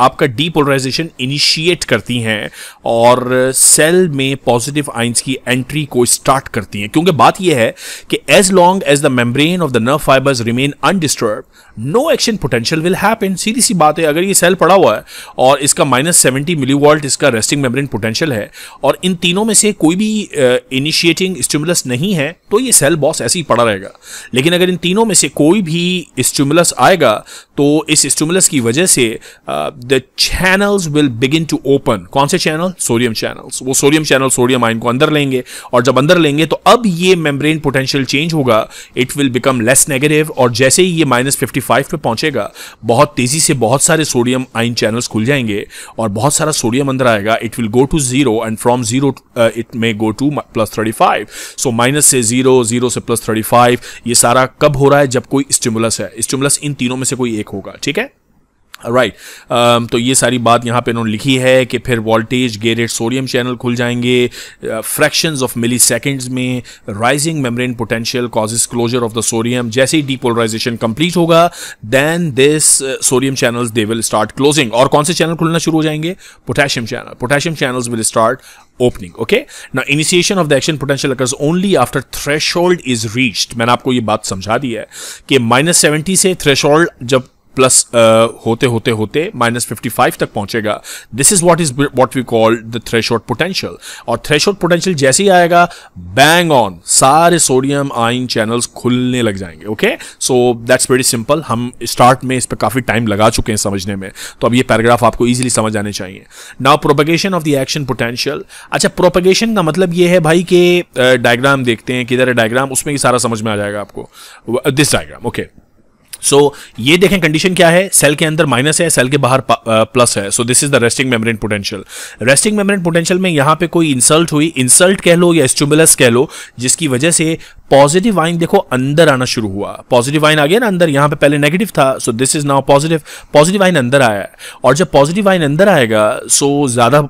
आपका डीपोलराइजेशन इनिशिएट करती हैं और सेल में पॉजिटिव आइंस की एंट्री को स्टार्ट करती हैं क्योंकि बात यह है कि as long as the membrane of the nerve fibers remain undisturb no action potential will happen सीधी सी बात है अगर ये सेल पड़ा हुआ है और इसका माइनस सेवेंटी मिली वॉल्ट इसका रेस्टिंग मेम्ब्रेन पोटेंशियल है और इन तीनों में से कोई कोई भी इनिशिएटिंग स्टिमुलस नहीं है तो ये सेल बॉस ऐसे ही पड़ा रहेगा लेकिन अगर इन तीनों में से कोई भी स्टिमुलस आएगा तो इस स्टिमुलस की वजह से the channels will begin to open कौन से चैनल सोडियम चैनल्स वो सोडियम चैनल सोडियम आयन को अंदर लेंगे और जब अंदर लेंगे तो अब ये मेम्ब्रेन पोटेंशियल चेंज होगा it will become less negative और जैसे ही ये माइनस फिफ्टी फाइव पे पहुंचेगा बहुत तेजी से बहुत सारे सोडियम आइन चैनल्स खुल जाएंगे और बहुत सारा सोडियम अंदर आएगा it will go to zero and from zero it may go to plus 35 so minus say zero zero say plus 35 ये सारा कब हो रहा है जब कोई stimulus है stimulus इन तीनों में से कोई एक होगा ठीक है राइट right. um, तो ये सारी बात यहाँ पे इन्होंने लिखी है कि फिर वोल्टेज गेरेट सोडियम चैनल खुल जाएंगे फ्रैक्शंस ऑफ मिली सेकेंड्स में rising membrane potential causes closure of the sodium जैसे ही डीपोलराइजेशन कंप्लीट होगा then this sodium channels they will start closing और कौन से चैनल खुलना शुरू हो जाएंगे potassium channel potassium channels will start opening okay ना initiation of the action potential occurs only after threshold is reached मैंने आपको ये बात समझा दी है कि माइनस सेवेंटी से थ्रेश जब प्लस uh, होते होते होते माइनस फिफ्टी फाइव तक पहुंचेगा this is what is what we call the threshold potential और थ्रेश पोटेंशियल जैसे ही आएगा बैंग ऑन सारे सोडियम आइन चैनल्स खुलने लग जाएंगे okay so that's very simple हम स्टार्ट में इस पर काफ़ी टाइम लगा चुके हैं समझने में तो अब ये पैराग्राफ आपको ईजिली समझ आने चाहिए now propagation of the action potential अच्छा प्रोपगेशन का मतलब ये है भाई कि डायग्राम uh, देखते हैं किधर है डायग्राम उसमें ही सारा समझ में आ जाएगा आपको this diagram okay okay. So so, ये देखें कंडीशन क्या है सेल के अंदर माइनस है सेल के बाहर प्लस है so this is the resting membrane potential resting membrane potential में यहां पे कोई इंसल्ट हुई इंसल्ट कह लो या स्टूबुलस कह लो जिसकी वजह से पॉजिटिव आइन देखो अंदर आना शुरू हुआ पॉजिटिव आइन आ गया ना अंदर यहां पे पहले नेगेटिव था so this is now positive positive ion अंदर आया और जब पॉजिटिव आइन अंदर आएगा सो so ज़्यादा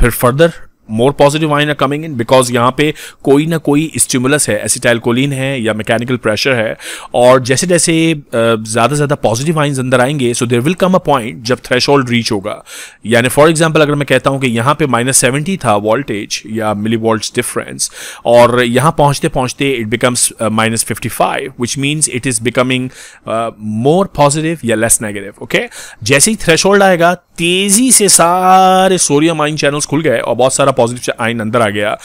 फिर further more positive ion are coming in because यहाँ पे कोई ना कोई स्टिमुलस है एसिटाइलकोलिन है या मैकेनिकल प्रेशर है और जैसे जैसे ज़्यादा से ज़्यादा पॉजिटिव आइन्स अंदर आएंगे so there will come a point जब थ्रेश रीच होगा यानी फॉर एग्जाम्पल अगर मैं कहता हूँ कि यहाँ पे माइनस सेवेंटी था वोल्टेज या मिली वोल्ट डिफरेंस और यहाँ पहुँचते पहुँचते it becomes minus fifty five which means it is becoming more positive या लेस नेगेटिव ओके जैसे ही थ्रेश आएगा तेज़ी से सारे सोडियम आइन चैनल्स खुल गए और बहुत सारा पॉजिटिव आइन अंदर आ गया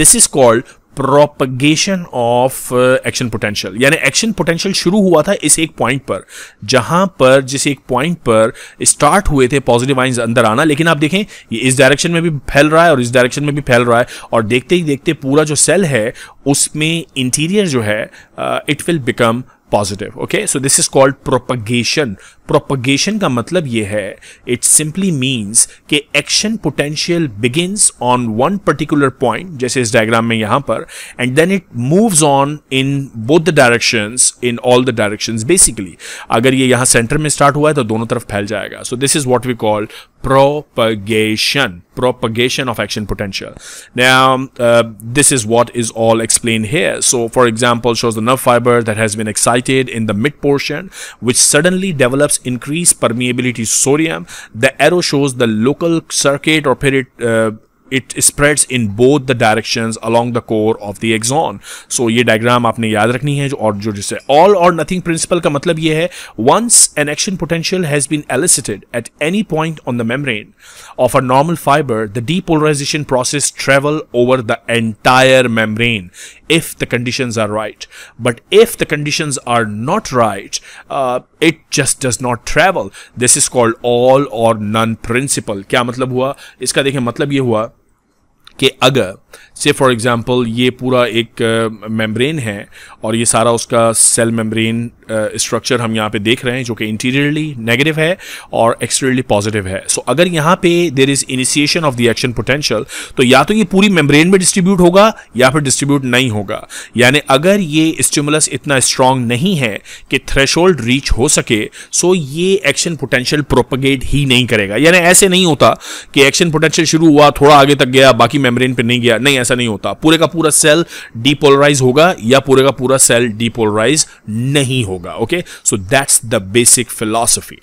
this is called propagation of action potential यानी एक्शन पोटेंशियल शुरू हुआ था इस एक पॉइंट पर जहां पर जिस एक पॉइंट पर स्टार्ट हुए थे पॉजिटिव आइंस अंदर आना लेकिन आप देखें ये इस डायरेक्शन में भी फैल रहा है और इस डायरेक्शन में भी फैल रहा है और देखते ही देखते पूरा जो सेल है उसमें इंटीरियर जो है it will become positive okay so this is called propagation propagation का मतलब यह है इट सिंपली मीन्स के action potential begins on one particular point जैसे इस डायग्राम में यहां पर and then it move on in both the direction in all the direction basically अगर ये यहां सेंटर में स्टार्ट हुआ है तो दोनों तरफ फैल जाएगा so this is what we call propagation propagation of action potential this is what is all explain here so for example shows the nerve fiber that has been excited in the mid portion which suddenly develops increase permeability sodium. The arrow shows the local circuit or period, uh, it spreads in both the direction along the core of the axon so ये diagram आपने याद रखनी है और जो जिससे all और nothing principal का मतलब ये है once an action potential has been elicited at any point on the membrane of a normal fibre the depolarization process travel over the entire membrane if the condition are right but if the condition are not right it just does not travel this is called all or none principle क्या मतलब हुआ इसका देखें मतलब ये हुआ कि अगर से फॉर एग्ज़ाम्पल ये पूरा एक मेम्ब्रेन है और ये सारा उसका सेल मेम्ब्रेन स्ट्रक्चर हम यहाँ पे देख रहे हैं जो कि इंटीरियरली नेगेटिव है और एक्सटीरियरली पॉजिटिव है सो so, अगर यहाँ पे there is initiation of the action potential तो या तो ये पूरी मेम्ब्रेन में डिस्ट्रीब्यूट होगा या फिर डिस्ट्रीब्यूट नहीं होगा यानी अगर ये स्टिमुलस इतना स्ट्रांग नहीं है कि थ्रेश रीच हो सके सो so ये एक्शन पोटेंशियल प्रोपगेट ही नहीं करेगा यानी ऐसे नहीं होता कि एक्शन पोटेंशियल शुरू हुआ थोड़ा आगे तक गया बाकी मेम्ब्रेन पर नहीं गया नहीं ऐसा नहीं होता पूरे का पूरा सेल डीपोलराइज होगा या पूरे का पूरा सेल डीपोलराइज नहीं होगा okay so that's the basic philosophy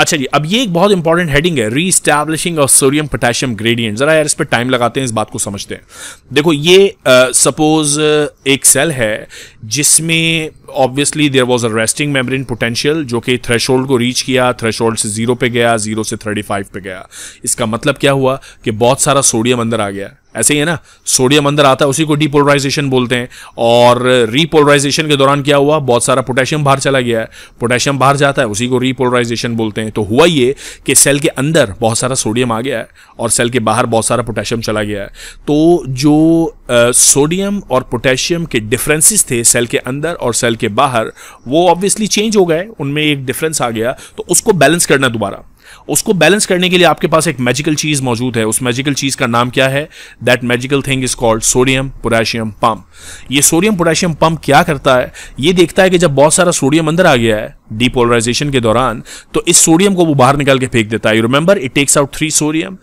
अच्छा जी अब ये एक बहुत इंपॉर्टेंट हेडिंग है re-establishing of sodium potassium gradient जरा यार इस पर टाइम लगाते हैं इस बात को समझते हैं देखो ये सपोज uh, uh, एक सेल है जिसमें obviously there was a resting membrane potential जो कि थ्रेश को रीच किया थ्रेश से जीरो पे गया जीरो से थर्टी पे गया इसका मतलब क्या हुआ कि बहुत सारा सोडियम अंदर आ गया ऐसे ही है ना सोडियम अंदर आता है उसी को डीपोलराइजेशन बोलते हैं और रीपोलराइजेशन के दौरान क्या हुआ बहुत सारा पोटेशियम बाहर चला गया है पोटेशियम बाहर जाता है उसी को रीपोलराइजेशन बोलते हैं तो हुआ ये कि सेल के अंदर बहुत सारा सोडियम आ गया है और सेल के बाहर बहुत सारा पोटेशियम चला गया है तो जो सोडियम और पोटेशियम के डिफरेंसेस थे सेल के अंदर और सेल के बाहर वो ऑब्वियसली चेंज हो गए उनमें एक डिफरेंस आ गया तो उसको बैलेंस करना दोबारा उसको बैलेंस करने के लिए आपके पास एक मैजिकल चीज मौजूद है उस मैजिकल चीज का नाम क्या है that magical thing is called sodium potassium pump ये सोडियम पोटेशियम पम्प क्या करता है ये देखता है कि जब बहुत सारा सोडियम अंदर आ गया है डीपोलराइजेशन के दौरान तो इस सोडियम को वो बाहर निकाल के फेंक देता है you remember it takes out three sodium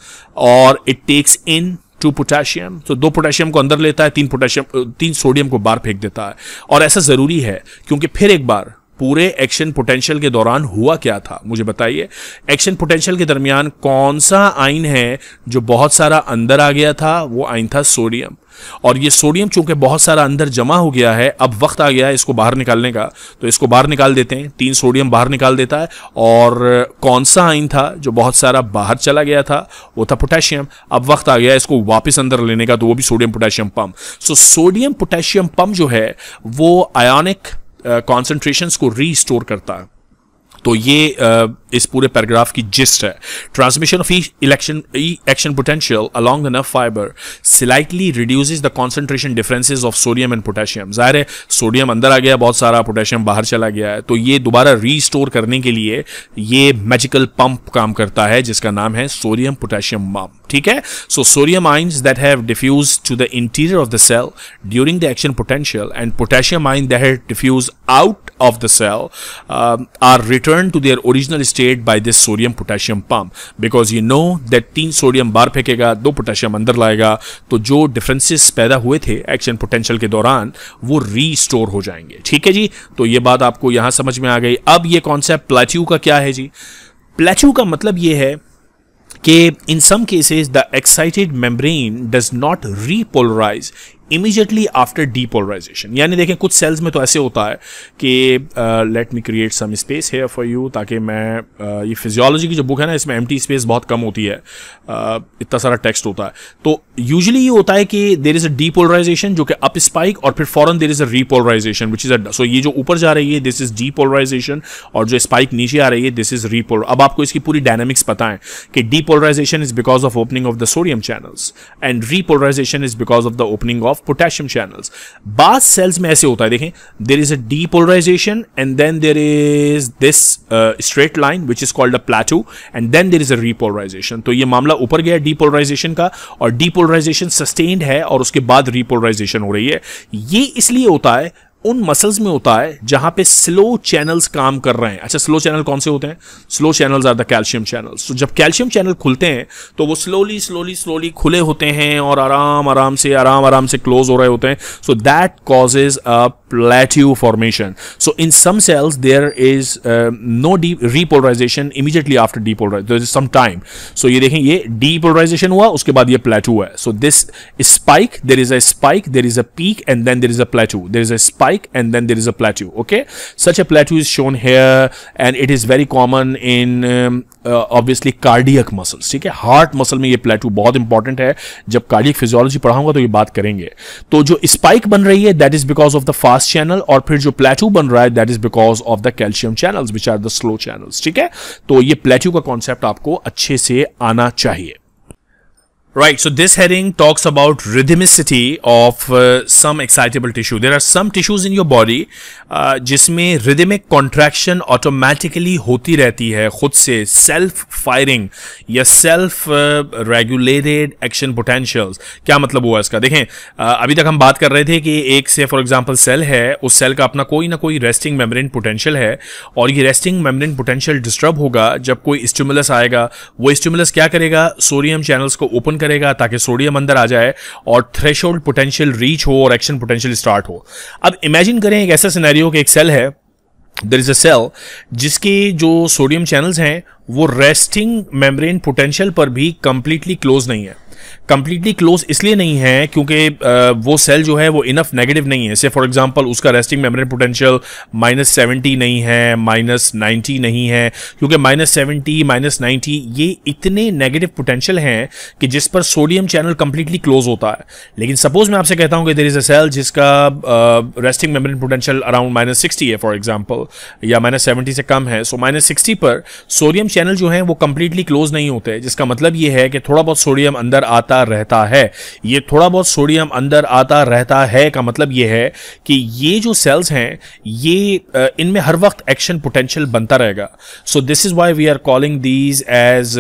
और it takes in two potassium तो दो पोटेशियम को अंदर लेता है तीन पोटेशियम तीन सोडियम को बाहर फेंक देता है और ऐसा ज़रूरी है क्योंकि फिर एक बार पूरे एक्शन पोटेंशियल के दौरान हुआ क्या था मुझे बताइए एक्शन पोटेंशियल के दरमियान कौन सा आइन है जो बहुत सारा अंदर आ गया था वो आइन था सोडियम और ये सोडियम चूंकि बहुत सारा अंदर जमा हो गया है अब वक्त आ गया है इसको बाहर निकालने का तो इसको बाहर निकाल देते हैं तीन सोडियम बाहर निकाल देता है और कौन सा आइन था जो बहुत सारा बाहर चला गया था वो था पोटेशियम अब वक्त आ गया इसको वापस अंदर लेने का तो वो भी sodium potassium pump so sodium potassium pump जो है वो आयोनिक कॉन्सेंट्रेशंस को रीस्टोर करता है तो ये इस पूरे पैराग्राफ की जिस्ट है transmission of election action potential along the nerve fibre slightly reduce the concentration differences of sodium and potassium जाहिर है सोडियम अंदर आ गया बहुत सारा पोटेशियम बाहर चला गया है तो ये दोबारा रीस्टोर करने के लिए ये मैजिकल पंप काम करता है जिसका नाम है सोडियम पोटेशियम पम्प ठीक है so sodium ions that have diffuse to the interior of the cell during the action potential and potassium ion that diffuse out of the cell um, are returned to their original state by this sodium potassium pump because you know that तीन sodium बाहर फेंकेगा दो potassium अंदर लाएगा तो जो differences पैदा हुए थे एक्शन पोटेंशियल के दौरान वो रीस्टोर हो जाएंगे ठीक है जी तो ये बात आपको यहां समझ में आ गई अब ये कॉन्सेप्ट प्लेट्यू का क्या है जी प्लेट्यू का मतलब ये है कि in some cases the excited membrane does not repolarize immediately after depolarization यानी देखें कुछ सेल्स में तो ऐसे होता है कि let me create some space है फॉर यू ताकि मैं uh, ये फिजियोलॉजी की जो बुक है ना इसमें एम स्पेस बहुत कम होती है uh, इतना सारा टेक्स्ट होता है तो यूजली ये होता है कि देर इज़ अ डीपोलराइजेशन जो कि अप स्पाइक और फिर फॉरन there is a repolarization which is a so ये जो ऊपर जा रही है दिस इज़ डीपोलराइजेशन और जो स्पाइक नीचे आ रही है दिस इज़ रीपोल अब आपको इसकी पूरी डायनेमिक्स पता है कि depolarization is because of opening of the sodium channels and repolarization is because of the opening of potassium channels बास सेल्स में ऐसे होता है देखें there is a depolarization and then there is this straight line which is called a plateau and then there is a repolarization तो ये मामला ऊपर गया डीपोलराइजेशन का और डीपोलराइजेशन सस्टेन्ड है और उसके बाद रिपोलराइजेशन हो रही है ये इसलिए होता है उन मसल्स में होता है जहां पे स्लो चैनल्स काम कर रहे हैं अच्छा स्लो चैनल कौन से होते हैं slow channels are the calcium channels तो जब कैल्शियम चैनल खुलते हैं तो वो स्लोली स्लोली स्लोली खुले होते हैं और आराम आराम से आराम आराम से क्लोज हो रहे होते हैं so that causes a plateau formation so in some cells there is no de repolarization immediately after depolarize some time so ये देखें ये डीपोलराइजेशन हुआ उसके बाद ये प्लेट्यू है so this spike there is a spike there is a peak and then there is a plateau there is a spike spike and then there is a plateau okay such a plateau is shown here and it is very common in um, obviously cardiac muscles ठीक है heart muscle में ये प्लेटू बहुत important है जब cardiac physiology पढ़ाऊंगा तो ये बात करेंगे तो जो स्पाइक बन रही है that is because of the fast channel और फिर जो प्लेटू बन रहा है that is because of the calcium channels which are the slow channels ठीक है तो ये प्लेटू का कॉन्सेप्ट आपको अच्छे से आना चाहिए Right, so this heading talks about rhythmicity of uh, some excitable tissue. There are some tissues in your body uh, जिसमें rhythmic contraction automatically hoti rehti hai khud se self firing ya self uh, regulated action potentials. kya matlab hua iska dekhen uh, abhi tak hum baat kar rahe the ki ek se for example cell hai us cell ka apna koi na koi resting membrane potential hai aur ye resting membrane potential disturb hoga jab koi stimulus aayega wo stimulus kya karega sodium channels ko open करेगा ताकि sodium अंदर आ जाए और threshold potential reach हो और action potential start हो अब imagine करें एक ऐसा सिनेरियो कि एक सेल है दर इज़ अ सेल जिसकी जो सोडियम चैनल्स हैं वो रेस्टिंग मेम्ब्रेन पोटेंशियल पर भी कंप्लीटली क्लोज नहीं है कंप्लीटली क्लोज इसलिए नहीं है क्योंकि वो सेल जो है वो इनफ नेगेटिव नहीं है से फॉर एग्जांपल उसका resting memory potential minus seventy नहीं है माइनस नाइन्टी नहीं है क्योंकि माइनस सेवेंटी माइनस नाइन्टी ये इतने नेगेटिव पोटेंशियल हैं कि जिस पर सोडियम चैनल कंप्लीटली क्लोज होता है लेकिन सपोज मैं आपसे कहता हूँ कि देर इज़ अ सेल जिसका resting memory potential around minus sixty है फॉर एग्जाम्पल या माइनस सेवेंटी से कम है सो माइनस सिक्सटी पर सोडियम चैनल जो है वो कंप्लीटली क्लोज नहीं होते जिसका मतलब ये है कि थोड़ा बहुत सोडियम अंदर आता आता रहता है ये थोड़ा बहुत सोडियम अंदर आता रहता है का मतलब ये है कि ये जो सेल्स हैं ये इनमें हर वक्त एक्शन पोटेंशियल बनता रहेगा so this is why we are calling these as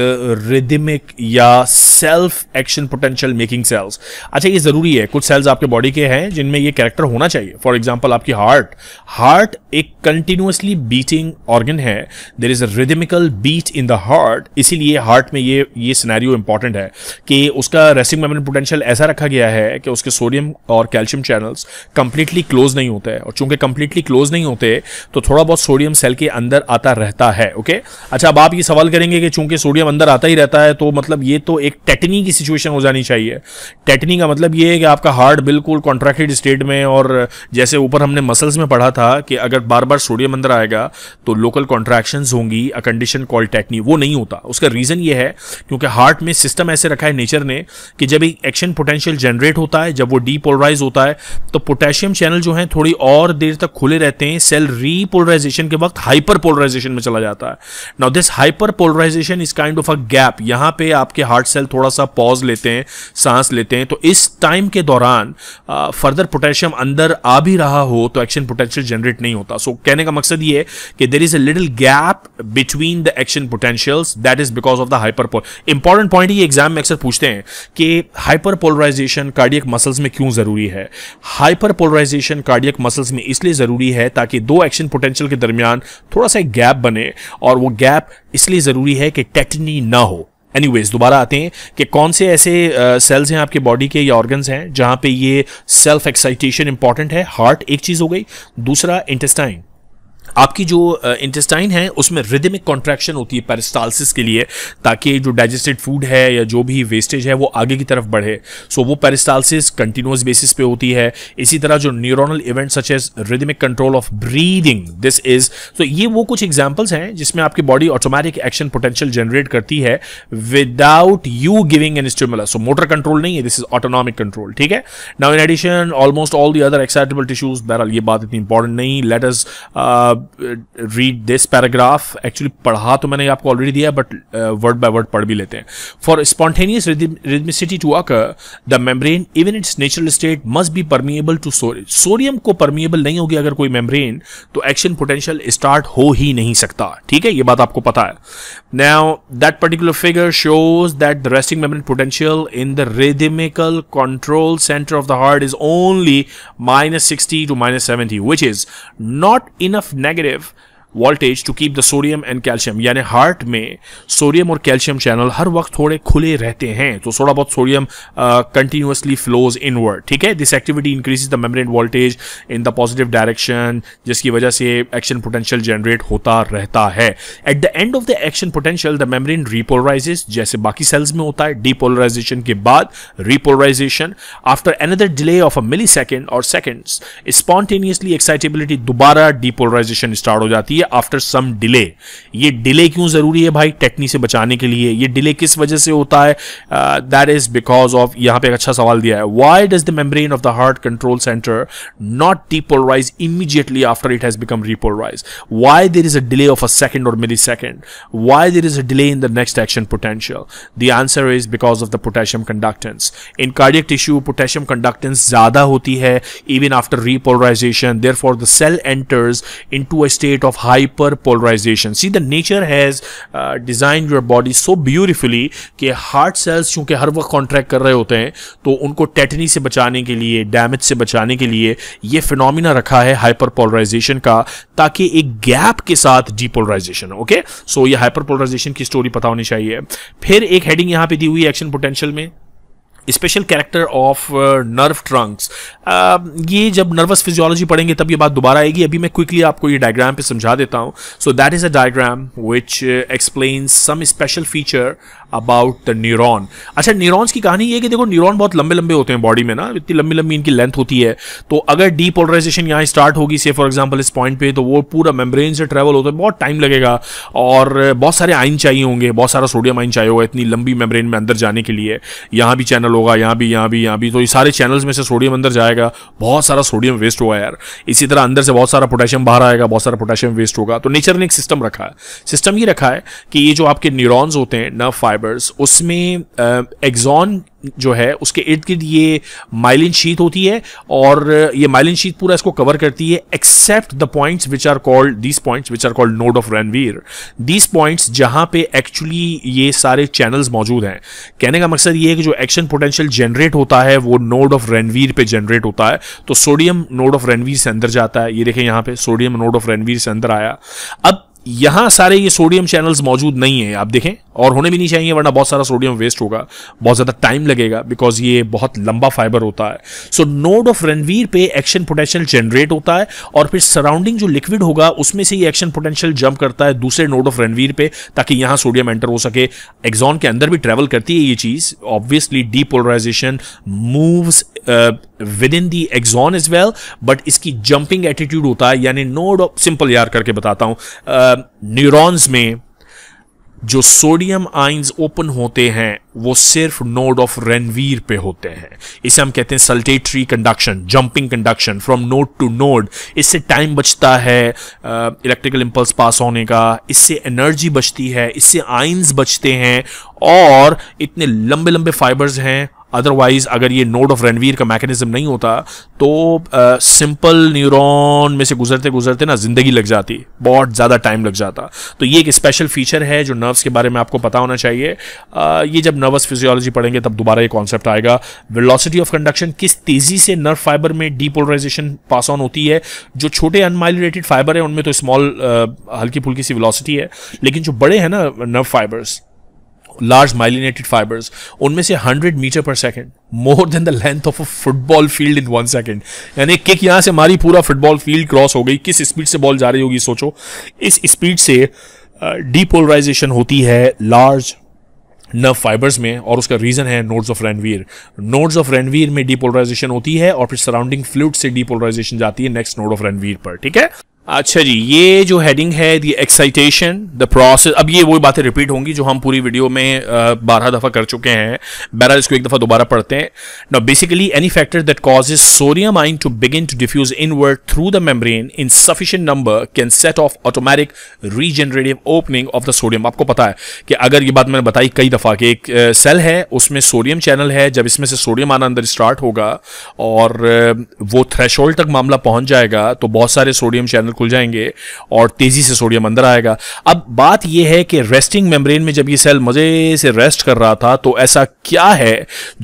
rhythmic या self action potential making cells अच्छा ये ज़रूरी है कुछ सेल्स आपके बॉडी के हैं जिनमें ये कैरेक्टर होना चाहिए फॉर एग्जाम्पल आपकी हार्ट हार्ट एक कंटिन्यूसली बीटिंग ऑर्गन है there is a rhythmical beat in the heart इसीलिए हार्ट में ये ये सिनेरियो इंपॉर्टेंट है कि उसका रेसिंग मेमोरी पोटेंशियल ऐसा रखा गया है कि उसके सोडियम और कैल्शियम चैनल्स कंप्लीटली क्लोज नहीं होते और चूंकि कंप्लीटली क्लोज नहीं होते तो थोड़ा बहुत सोडियम सेल के अंदर आता रहता है ओके अच्छा अब आप ये सवाल करेंगे कि चूंकि सोडियम अंदर आता ही रहता है तो मतलब ये तो एक टेटनी की सिचुएशन हो जानी चाहिए टेटनी का मतलब ये है कि आपका हार्ट बिल्कुल कॉन्ट्रैक्टेड स्टेट में और जैसे ऊपर हमने मसल्स में पढ़ा था कि अगर बार बार सोडियम अंदर आएगा तो लोकल कॉन्ट्रैक्शन होंगी अ कंडीशन कॉल टेटनी वो नहीं होता उसका रीज़न ये है क्योंकि हार्ट में सिस्टम ऐसे रखा है नेचर ने कि जब एक एक्शन पोटेंशियल जनरेट होता है जब वो डीपोलराइज होता है तो पोटेशियम चैनल जो है थोड़ी और देर तक खुले रहते हैं सेल रीपोलराइजेशन के वक्त हाइपर पोलराइजेशन में चला जाता है now this hyperpolarization is kind of a gap यहां पे आपके हार्ट सेल थोड़ा सा पॉज लेते हैं सांस लेते हैं तो इस टाइम के दौरान फर्दर पोटेशियम अंदर आ भी रहा हो तो एक्शन पोटेंशियल जनरेट नहीं होता सो so, कहने का मकसद ये है कि there is a little gap between the action potentials that is because of the hyper पोल इंपॉर्टेंट पॉइंट ये एग्जाम में अक्सर पूछते हैं कि हाइपर पोलराइजेशन कार्डियक मसल्स में क्यों ज़रूरी है हाइपर पोलराइजेशन कार्डियक मसल्स में इसलिए ज़रूरी है ताकि दो एक्शन पोटेंशियल के दरमियान थोड़ा सा गैप बने और वो गैप इसलिए ज़रूरी है कि टेटनी ना हो एनीवेज दोबारा आते हैं कि कौन से ऐसे सेल्स हैं आपके बॉडी के या ऑर्गन्स हैं जहाँ पे ये सेल्फ एक्साइटेशन इंपॉर्टेंट है हार्ट एक चीज़ हो गई दूसरा इंटेस्टाइन आपकी जो इंटेस्टाइन है उसमें रिदमिक कॉन्ट्रैक्शन होती है पेरिस्टालसिस के लिए ताकि जो डाइजेस्टेड फूड है या जो भी वेस्टेज है वो आगे की तरफ बढ़े सो so, वो पेरिस्टालसिस कंटिन्यूस बेसिस पे होती है इसी तरह जो neuronal event such as rhythmic control of breathing this is तो ये वो कुछ एग्जाम्पल्स हैं जिसमें आपकी body automatic action potential generate करती है without you giving an stimulus so motor control नहीं है दिस इज ऑटोनॉमिक कंट्रोल ठीक है now in addition almost all the other excitable tissues बहरहाल ये बात इतनी इंपॉर्टेंट नहीं let read this paragraph actually पढ़ा तो मैंने आपको ऑलरेडी दिया बट वर्ड बाय वर्ड पढ़ भी लेते हैं for spontaneous rhythmicity to occur the membrane even its natural state must be permeable to sodium sodium को परमिएबल नहीं होगी अगर कोई मेम्ब्रेन तो एक्शन पोटेंशियल स्टार्ट हो ही नहीं सकता ठीक है ये बात आपको पता है now that particular figure shows that the resting membrane potential in the rhythmical control centre of the heart is only minus sixty to minus seventy which is not enough next negative voltage to keep the sodium and calcium यानी heart में sodium और calcium channel हर वक्त थोड़े खुले रहते हैं तो थोड़ा बहुत सोडियम कंटिन्यूसली फ्लोज इनवर्ड ठीक है this activity increase the membrane voltage in the positive direction जिसकी वजह से एक्शन पोटेंशियल जनरेट होता रहता है at the end of the action potential the membrane repolarizes जैसे बाकी सेल्स में होता है डिपोलराइजेशन के बाद repolarization after another delay of a millisecond और सेकेंड स्पॉन्टेनियसली एक्साइटेबिलिटी दोबारा डिपोलराइजेशन स्टार्ट हो जाती है है आफ्टर सम डिले ये डिले क्यों ज़रूरी है भाई टेक्नी से बचाने के लिए ये डिले किस वजह से होता है दैट इज बिकॉज ऑफ यहाँ पे एक अच्छा सवाल दिया है why does the membrane of the heart control centre not depolarize immediately after it has become repolarize why there is a delay of a second और मेरी second why there is a delay in the next action potential the answer is because of the potassium conductance in cardiac tissue potassium conductance ज़्यादा होती है even after repolarization there for the cell enters into a state of high hyperpolarization see the nature has design your body so beautifully कि heart cells चूंकि हर वक्त contract कर रहे होते हैं तो उनको टेटनी से बचाने के लिए डैमेज से बचाने के लिए ये फिनोमिना रखा है हाइपर पोलराइजेशन का ताकि एक गैप के साथ डीपोलराइजेशन ओके सो ये पोलराइजेशन की स्टोरी पता होनी चाहिए फिर एक हेडिंग यहां पे दी हुई एक्शन पोटेंशियल में special character of nerve trunks ये जब नर्वस फिजियोलॉजी पढ़ेंगे तब ये बात दोबारा आएगी अभी मैं क्विकली आपको ये डायग्राम पे समझा देता हूँ so that is a diagram which explain some special feature about the neuron अच्छा न्यूरॉन्स की कहानी ये कि देखो न्यूरॉन बहुत लंबे लंबे होते हैं बॉडी में ना इतनी लंबी लंबी इनकी लेंथ होती है तो अगर डीपोलराइजेशन यहाँ स्टार्ट होगी से फॉर एग्जाम्पल इस पॉइंट पे तो वो पूरा मेम्ब्रेन से ट्रेवल होता है बहुत टाइम लगेगा और बहुत सारे आइन चाहिए होंगे बहुत सारा सोडियम आइन चाहिए होगा इतनी लंबी मेम्ब्रेन में अंदर जाने के लिए यहाँ भी चैनल होगा यहाँ भी यहाँ भी यहाँ भी तो ये सारे चैनल्स में से सोडियम अंदर जाएगा बहुत सारा सोडियम वेस्ट होगा यार इसी तरह अंदर से बहुत सारा पोटेशियम बाहर आएगा बहुत सारा पोटेशियम वेस्ट होगा तो नेचर ने एक सिस्टम रखा है सिस्टम ये रखा है कि ये जो आपके न्यूरॉन्स होते हैं न फाइबर फाइबर्स उसमें एग्जॉन जो है उसके इर्द गिर्द ये माइलिन शीत होती है और ये माइलिन शीत पूरा इसको कवर करती है except the points which are called these points which are called node of Ranvier these points जहां पे एक्चुअली ये सारे चैनल्स मौजूद हैं कहने का मकसद ये है कि जो एक्शन पोटेंशियल जनरेट होता है वो नोड ऑफ रणवीर पे जनरेट होता है तो सोडियम नोड ऑफ रणवीर से अंदर जाता है ये देखें यहाँ पे सोडियम नोड ऑफ रणवीर से अंदर आया अब यहां सारे ये सोडियम चैनल्स मौजूद नहीं है आप देखें और होने भी नहीं चाहिए वरना बहुत सारा सोडियम वेस्ट होगा बहुत ज़्यादा टाइम लगेगा बिकॉज ये बहुत लंबा फाइबर होता है सो नोड ऑफ रणवीर पे एक्शन पोटेंशियल जनरेट होता है और फिर सराउंडिंग जो लिक्विड होगा उसमें से ये एक्शन पोटेंशियल जंप करता है दूसरे नोड ऑफ रणवीर पे ताकि यहां सोडियम एंटर हो सके एग्जॉन के अंदर भी ट्रेवल करती है ये चीज़ obviously depolarization moves within the axon is well but इसकी जंपिंग एटीट्यूड होता है यानी नोड सिंपल यार करके बताता हूं न्यूरॉन्स में जो सोडियम आइंस ओपन होते हैं वो सिर्फ नोड ऑफ रेनवीर पे होते हैं इसे हम कहते हैं saltatory conduction jumping conduction from node to node इससे टाइम बचता है इलेक्ट्रिकल इंपल्स पास होने का इससे एनर्जी बचती है इससे आइंस बचते हैं और इतने लंबे लंबे फाइबर्स हैं अदरवाइज़ अगर ये नोड ऑफ रणवीर का मैकेनिज्म नहीं होता तो सिंपल न्यूरॉन में से गुजरते गुजरते ना ज़िंदगी लग जाती बहुत ज़्यादा टाइम लग जाता तो ये एक स्पेशल फीचर है जो नर्व्स के बारे में आपको पता होना चाहिए uh, ये जब नर्वस फिजियोलॉजी पढ़ेंगे तब दोबारा ये कॉन्सेप्ट आएगा वेलोसिटी ऑफ कंडक्शन किस तेज़ी से नर्व फाइबर में डीपोलराइजेशन पास ऑन होती है जो छोटे अनमाइलेटेड फाइबर है उनमें तो स्मॉल हल्की फुल्की सी वेलोसिटी है लेकिन जो बड़े हैं ना nerve fibres large myelinated fibres उनमें से hundred metre per second more than the length of a football field in one second यानी किक यहाँ से मारी पूरा फुटबॉल फील्ड क्रॉस हो गई किस स्पीड से बॉल जा रही होगी सोचो इस स्पीड से डीपोलराइजेशन uh, होती है लार्ज नर्व फाइबर्स में और उसका रीज़न है nodes of Ranvier nodes of Ranvier में डीपोलराइजेशन होती है और फिर सराउंडिंग फ्लूड से डीपोलराइजेशन जाती है नेक्स्ट नोड ऑफ रेनवीर पर ठीक है अच्छा जी ये जो हेडिंग है दी एक्साइटेशन द प्रोसेस अब ये वही बातें रिपीट होंगी जो हम पूरी वीडियो में बारह दफ़ा कर चुके हैं बहरहाल इसको एक दफ़ा दोबारा पढ़ते हैं ना basically any factor that causes sodium ion to begin to diffuse inward through the membrane in sufficient number can set off automatic regenerative opening of the sodium आपको पता है कि अगर ये बात मैंने बताई कई दफ़ा कि एक सेल है उसमें सोडियम चैनल है जब इसमें से सोडियम आना अंदर स्टार्ट होगा और वो थ्रेशोल्ड तक मामला पहुंच जाएगा तो बहुत सारे सोडियम चैनल खुल जाएंगे और तेज़ी से सोडियम अंदर आएगा अब बात यह है कि रेस्टिंग मेम्ब्रेन में जब ये सेल मज़े से रेस्ट कर रहा था तो ऐसा क्या है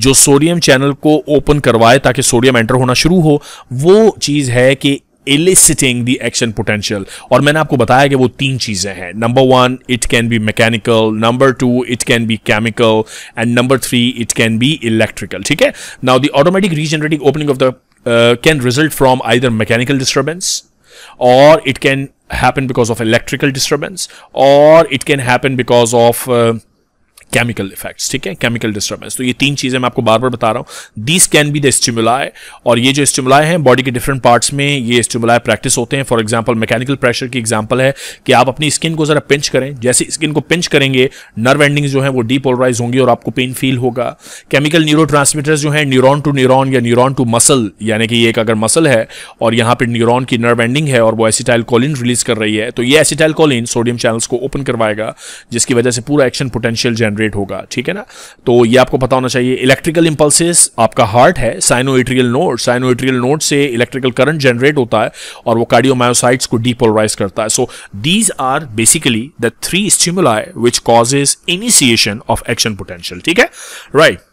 जो सोडियम चैनल को ओपन करवाए ताकि सोडियम एंटर होना शुरू हो वो चीज़ है कि इलिसिटिंग द एक्शन पोटेंशियल और मैंने आपको बताया कि वो तीन चीज़ें हैं number one it can be mechanical number two it can be chemical and number three it can be electrical ठीक है now the automatic regenerative opening of the can result from either mechanical disturbance or it can happen because of electrical disturbance or it can happen because of uh, chemical effects ठीक है chemical disturbance तो ये तीन चीज़ें मैं आपको बार बार बता रहा हूँ these can be the stimuli और ये जो स्टिमुलाय हैं बॉडी के डिफरेंट पार्ट्स में ये स्टिमुलाय प्रैक्टिस होते हैं फॉर एग्जाम्पल मैकेनिकल प्रेशर की एग्जाम्पल है कि आप अपनी स्किन को ज़रा पिंच करें जैसे स्किन को पिंच करेंगे नर्व एंडिंग्स जो है वो डीपोलराइज होंगी और आपको पेन फील होगा केमिकल न्यूरो जो है न्यूरोन टू न्यूरोन या न्यूरॉन टू मसल यानी कि एक अगर मसल है और यहाँ पर न्यूरोन की नर्व एंडिंग है और वो एसिटाइल कोलिन रिलीज कर रही है तो ये एसिटाइल कोलिन सोडियम चैनल्स को ओपन करवाएगा जिसकी वजह से पूरा एक्शन पोटेंशियल जनरेट जनरेट होगा ठीक है ना तो ये आपको पता होना चाहिए इलेक्ट्रिकल इंपल्सिस आपका हार्ट है साइनोइट्रियल नोड साइनोइट्रियल नोड से इलेक्ट्रिकल करंट जनरेट होता है और वो कार्डियोमायोसाइट्स को डीपोलराइज करता है so these are basically the three stimuli which causes initiation of action potential ठीक है right right.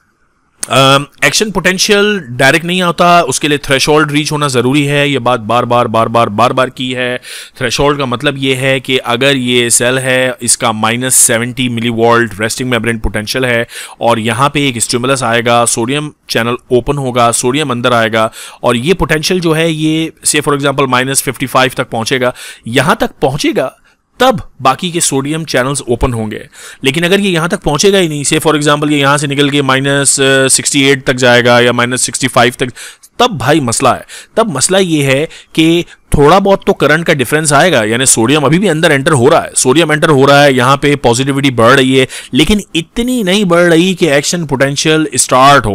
Action potential direct नहीं आता उसके लिए थ्रेश रीच होना ज़रूरी है ये बात बार बार बार बार बार बार की है थ्रेश का मतलब ये है कि अगर ये सेल है इसका माइनस सेवेंटी मिली वॉल्ट रेस्टिंग मेब्रेन पोटेंशियल है और यहाँ पे एक स्टिमुलस आएगा सोडियम चैनल ओपन होगा सोडियम अंदर आएगा और ये पोटेंशियल जो है ये से for example minus fifty five तक पहुँचेगा यहाँ तक पहुँचेगा तब बाकी के सोडियम चैनल्स ओपन होंगे लेकिन अगर ये यहाँ तक पहुँचेगा ही नहीं से फॉर एग्जाम्पल ये यहाँ से निकल के माइनस सिक्सटी एट तक जाएगा या माइनस सिक्सटी फाइव तक तब भाई मसला है तब मसला ये है कि थोड़ा बहुत तो करंट का डिफरेंस आएगा यानी सोडियम अभी भी अंदर एंटर हो रहा है सोडियम एंटर हो रहा है यहाँ पे पॉजिटिविटी बढ़ रही है लेकिन इतनी नहीं बढ़ रही कि एक्शन पोटेंशियल स्टार्ट हो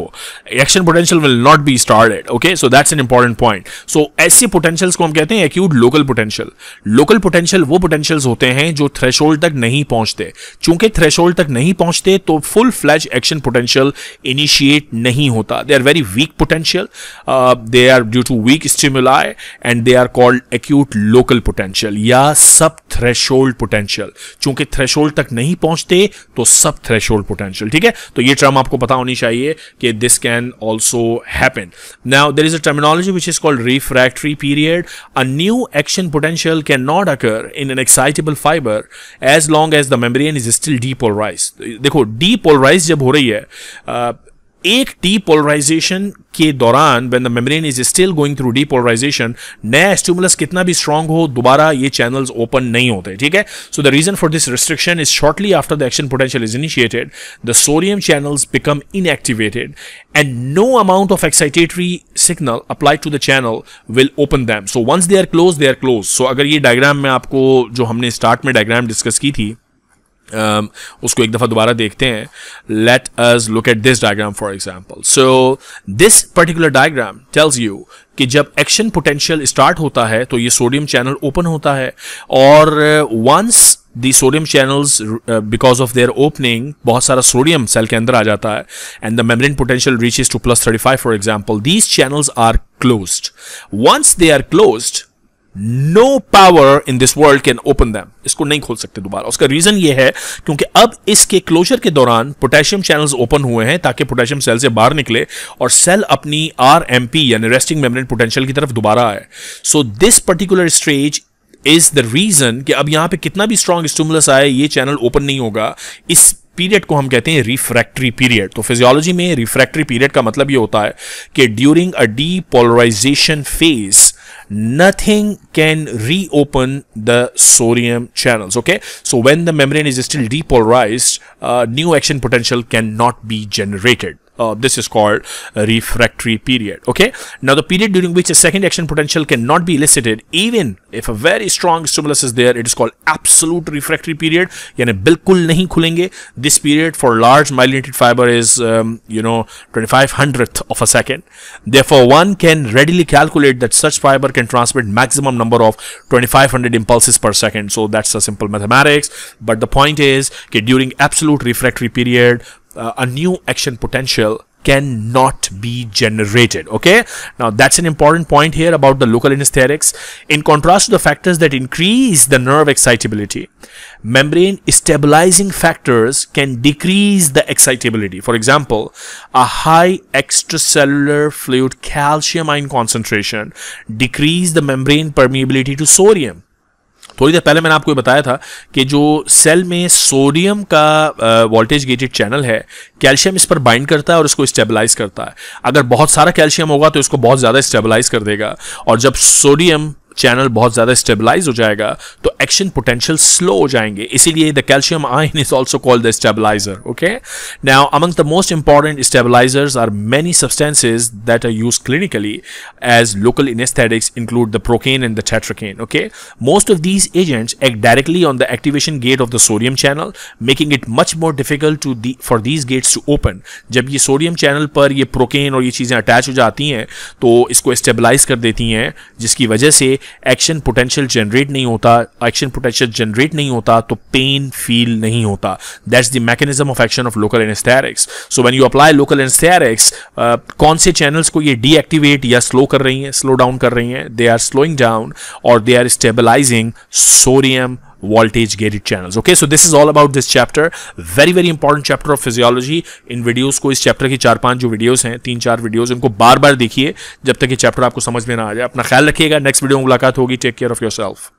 action potential will not be started okay so that's an important point so ऐसे पोटेंशियल्स को हम कहते हैं acute local potential local potential वो पोटेंशियल्स होते हैं जो थ्रेश तक नहीं पहुंचते चूंकि थ्रेश तक नहीं पहुंचते तो full flash action potential initiate नहीं होता they are very weak potential they are due to weak stimuli and they are called acute local potential या सब थ्रेशोल्ड पोटेंशियल चूंकि थ्रेशोल्ड तक नहीं पहुंचते तो सब थ्रेशोल्ड पोटेंशियल ठीक है तो ये टर्म आपको पता होनी चाहिए कि this can also happen now there is a terminology which is called refractory period a new action potential can not occur in an excitable fibre as long as the membrane is still depolarize देखो depolarize जब हो रही है uh, एक depolarization के दौरान when the membrane is still going through depolarization नया stimulus कितना भी स्ट्रांग हो दोबारा ये चैनल्स ओपन नहीं होते ठीक है so the reason for this restriction is shortly after the action potential is initiated the sodium channels become inactivated and no amount of excitatory signal applied to the channel will open them so once they are close they are close so अगर ये diagram में आपको जो हमने start में diagram discuss की थी um, उसको एक दफ़ा दोबारा देखते हैं let us look at this diagram for example so this particular diagram tells you कि जब एक्शन पोटेंशियल स्टार्ट होता है तो ये सोडियम चैनल ओपन होता है और once the sodium channels because of their opening बहुत सारा सोडियम सेल के अंदर आ जाता है and the membrane potential reaches to plus thirty five for example these channels are closed once they are closed no power in this world can open them इसको नहीं खोल सकते दोबारा उसका रीजन ये है क्योंकि अब इसके क्लोजर के दौरान पोटेशियम चैनल्स ओपन हुए हैं ताकि पोटेशियम सेल से बाहर निकले और सेल अपनी आर एम पी यानी रेस्टिंग मेमरेट पोटेंशियल की तरफ दोबारा आए so this particular stage is the reason कि अब यहां पर कितना भी स्ट्रॉन्ग स्टूमुलस आए ये चैनल ओपन नहीं होगा इस पीरियड को हम कहते हैं रिफ्रैक्टरी पीरियड तो फिजियोलॉजी में रिफ्रैक्टरी पीरियड का मतलब ये होता है कि during a depolarization phase nothing can reopen the sodium channels okay so when the membrane is still depolarized uh, new action potential cannot be generated uh, this is called refractory period okay now the period during which a second action potential cannot be elicited even if a very strong stimulus is there it is called absolute refractory period this period for large myelinated fiber is um, you know 25 hundredth of a second therefore one can readily calculate that such fiber can transmit maximum number of 2500 impulses per second so that's a simple mathematics but the point is okay, during absolute refractory period uh, a new action potential cannot be generated okay now that's an important point here about the local anesthetics in contrast to the factors that increase the nerve excitability membrane stabilizing factors can decrease the excitability for example a high extracellular fluid calcium ion concentration decrease the membrane permeability to sodium थोड़ी देर पहले मैंने आपको बताया था कि जो cell में sodium का वोल्टेज गेटेड चैनल है कैल्शियम इस पर बाइंड करता है और इसको स्टेबलाइज करता है अगर बहुत सारा कैल्शियम होगा तो इसको बहुत ज़्यादा स्टेबलाइज कर देगा और जब सोडियम चैनल बहुत ज़्यादा स्टेबलाइज हो जाएगा तो एक्शन पोटेंशियल स्लो हो जाएंगे इसीलिए the calcium ion is also called the stabilizer okay now among the most important stabilizers are many substances that are use clinically as local anaesthetics include the procaine and the tetracaine okay most of these agents act directly on the activation gate of the sodium channel making it much more difficult to the for these gates to जब ये sodium channel पर ये procaine और ये चीज़ें attach हो जाती हैं तो इसको स्टेबलाइज कर देती हैं जिसकी वजह से एक्शन पोटेंशियल जनरेट नहीं होता एक्शन पोटेंशियल जनरेट नहीं होता तो पेन फील नहीं होता that's the mechanism of action of local anaesthetics so when you apply local anaesthetics कौन से चैनल्स को ये डीएक्टिवेट या स्लो कर रही हैं स्लो डाउन कर रही हैं दे आर स्लोइंग डाउन और they are stabilizing sodium voltage gated channels okay so this is all about this chapter very very important chapter of physiology इन वीडियोस को इस चैप्टर की चार पांच जो वीडियोस हैं तीन चार वीडियोस इनको बार बार देखिए जब तक ये चैप्टर आपको समझ में ना आ जाए अपना ख्याल रखिएगा नेक्स्ट वीडियो में मुलाकात होगी take care of your self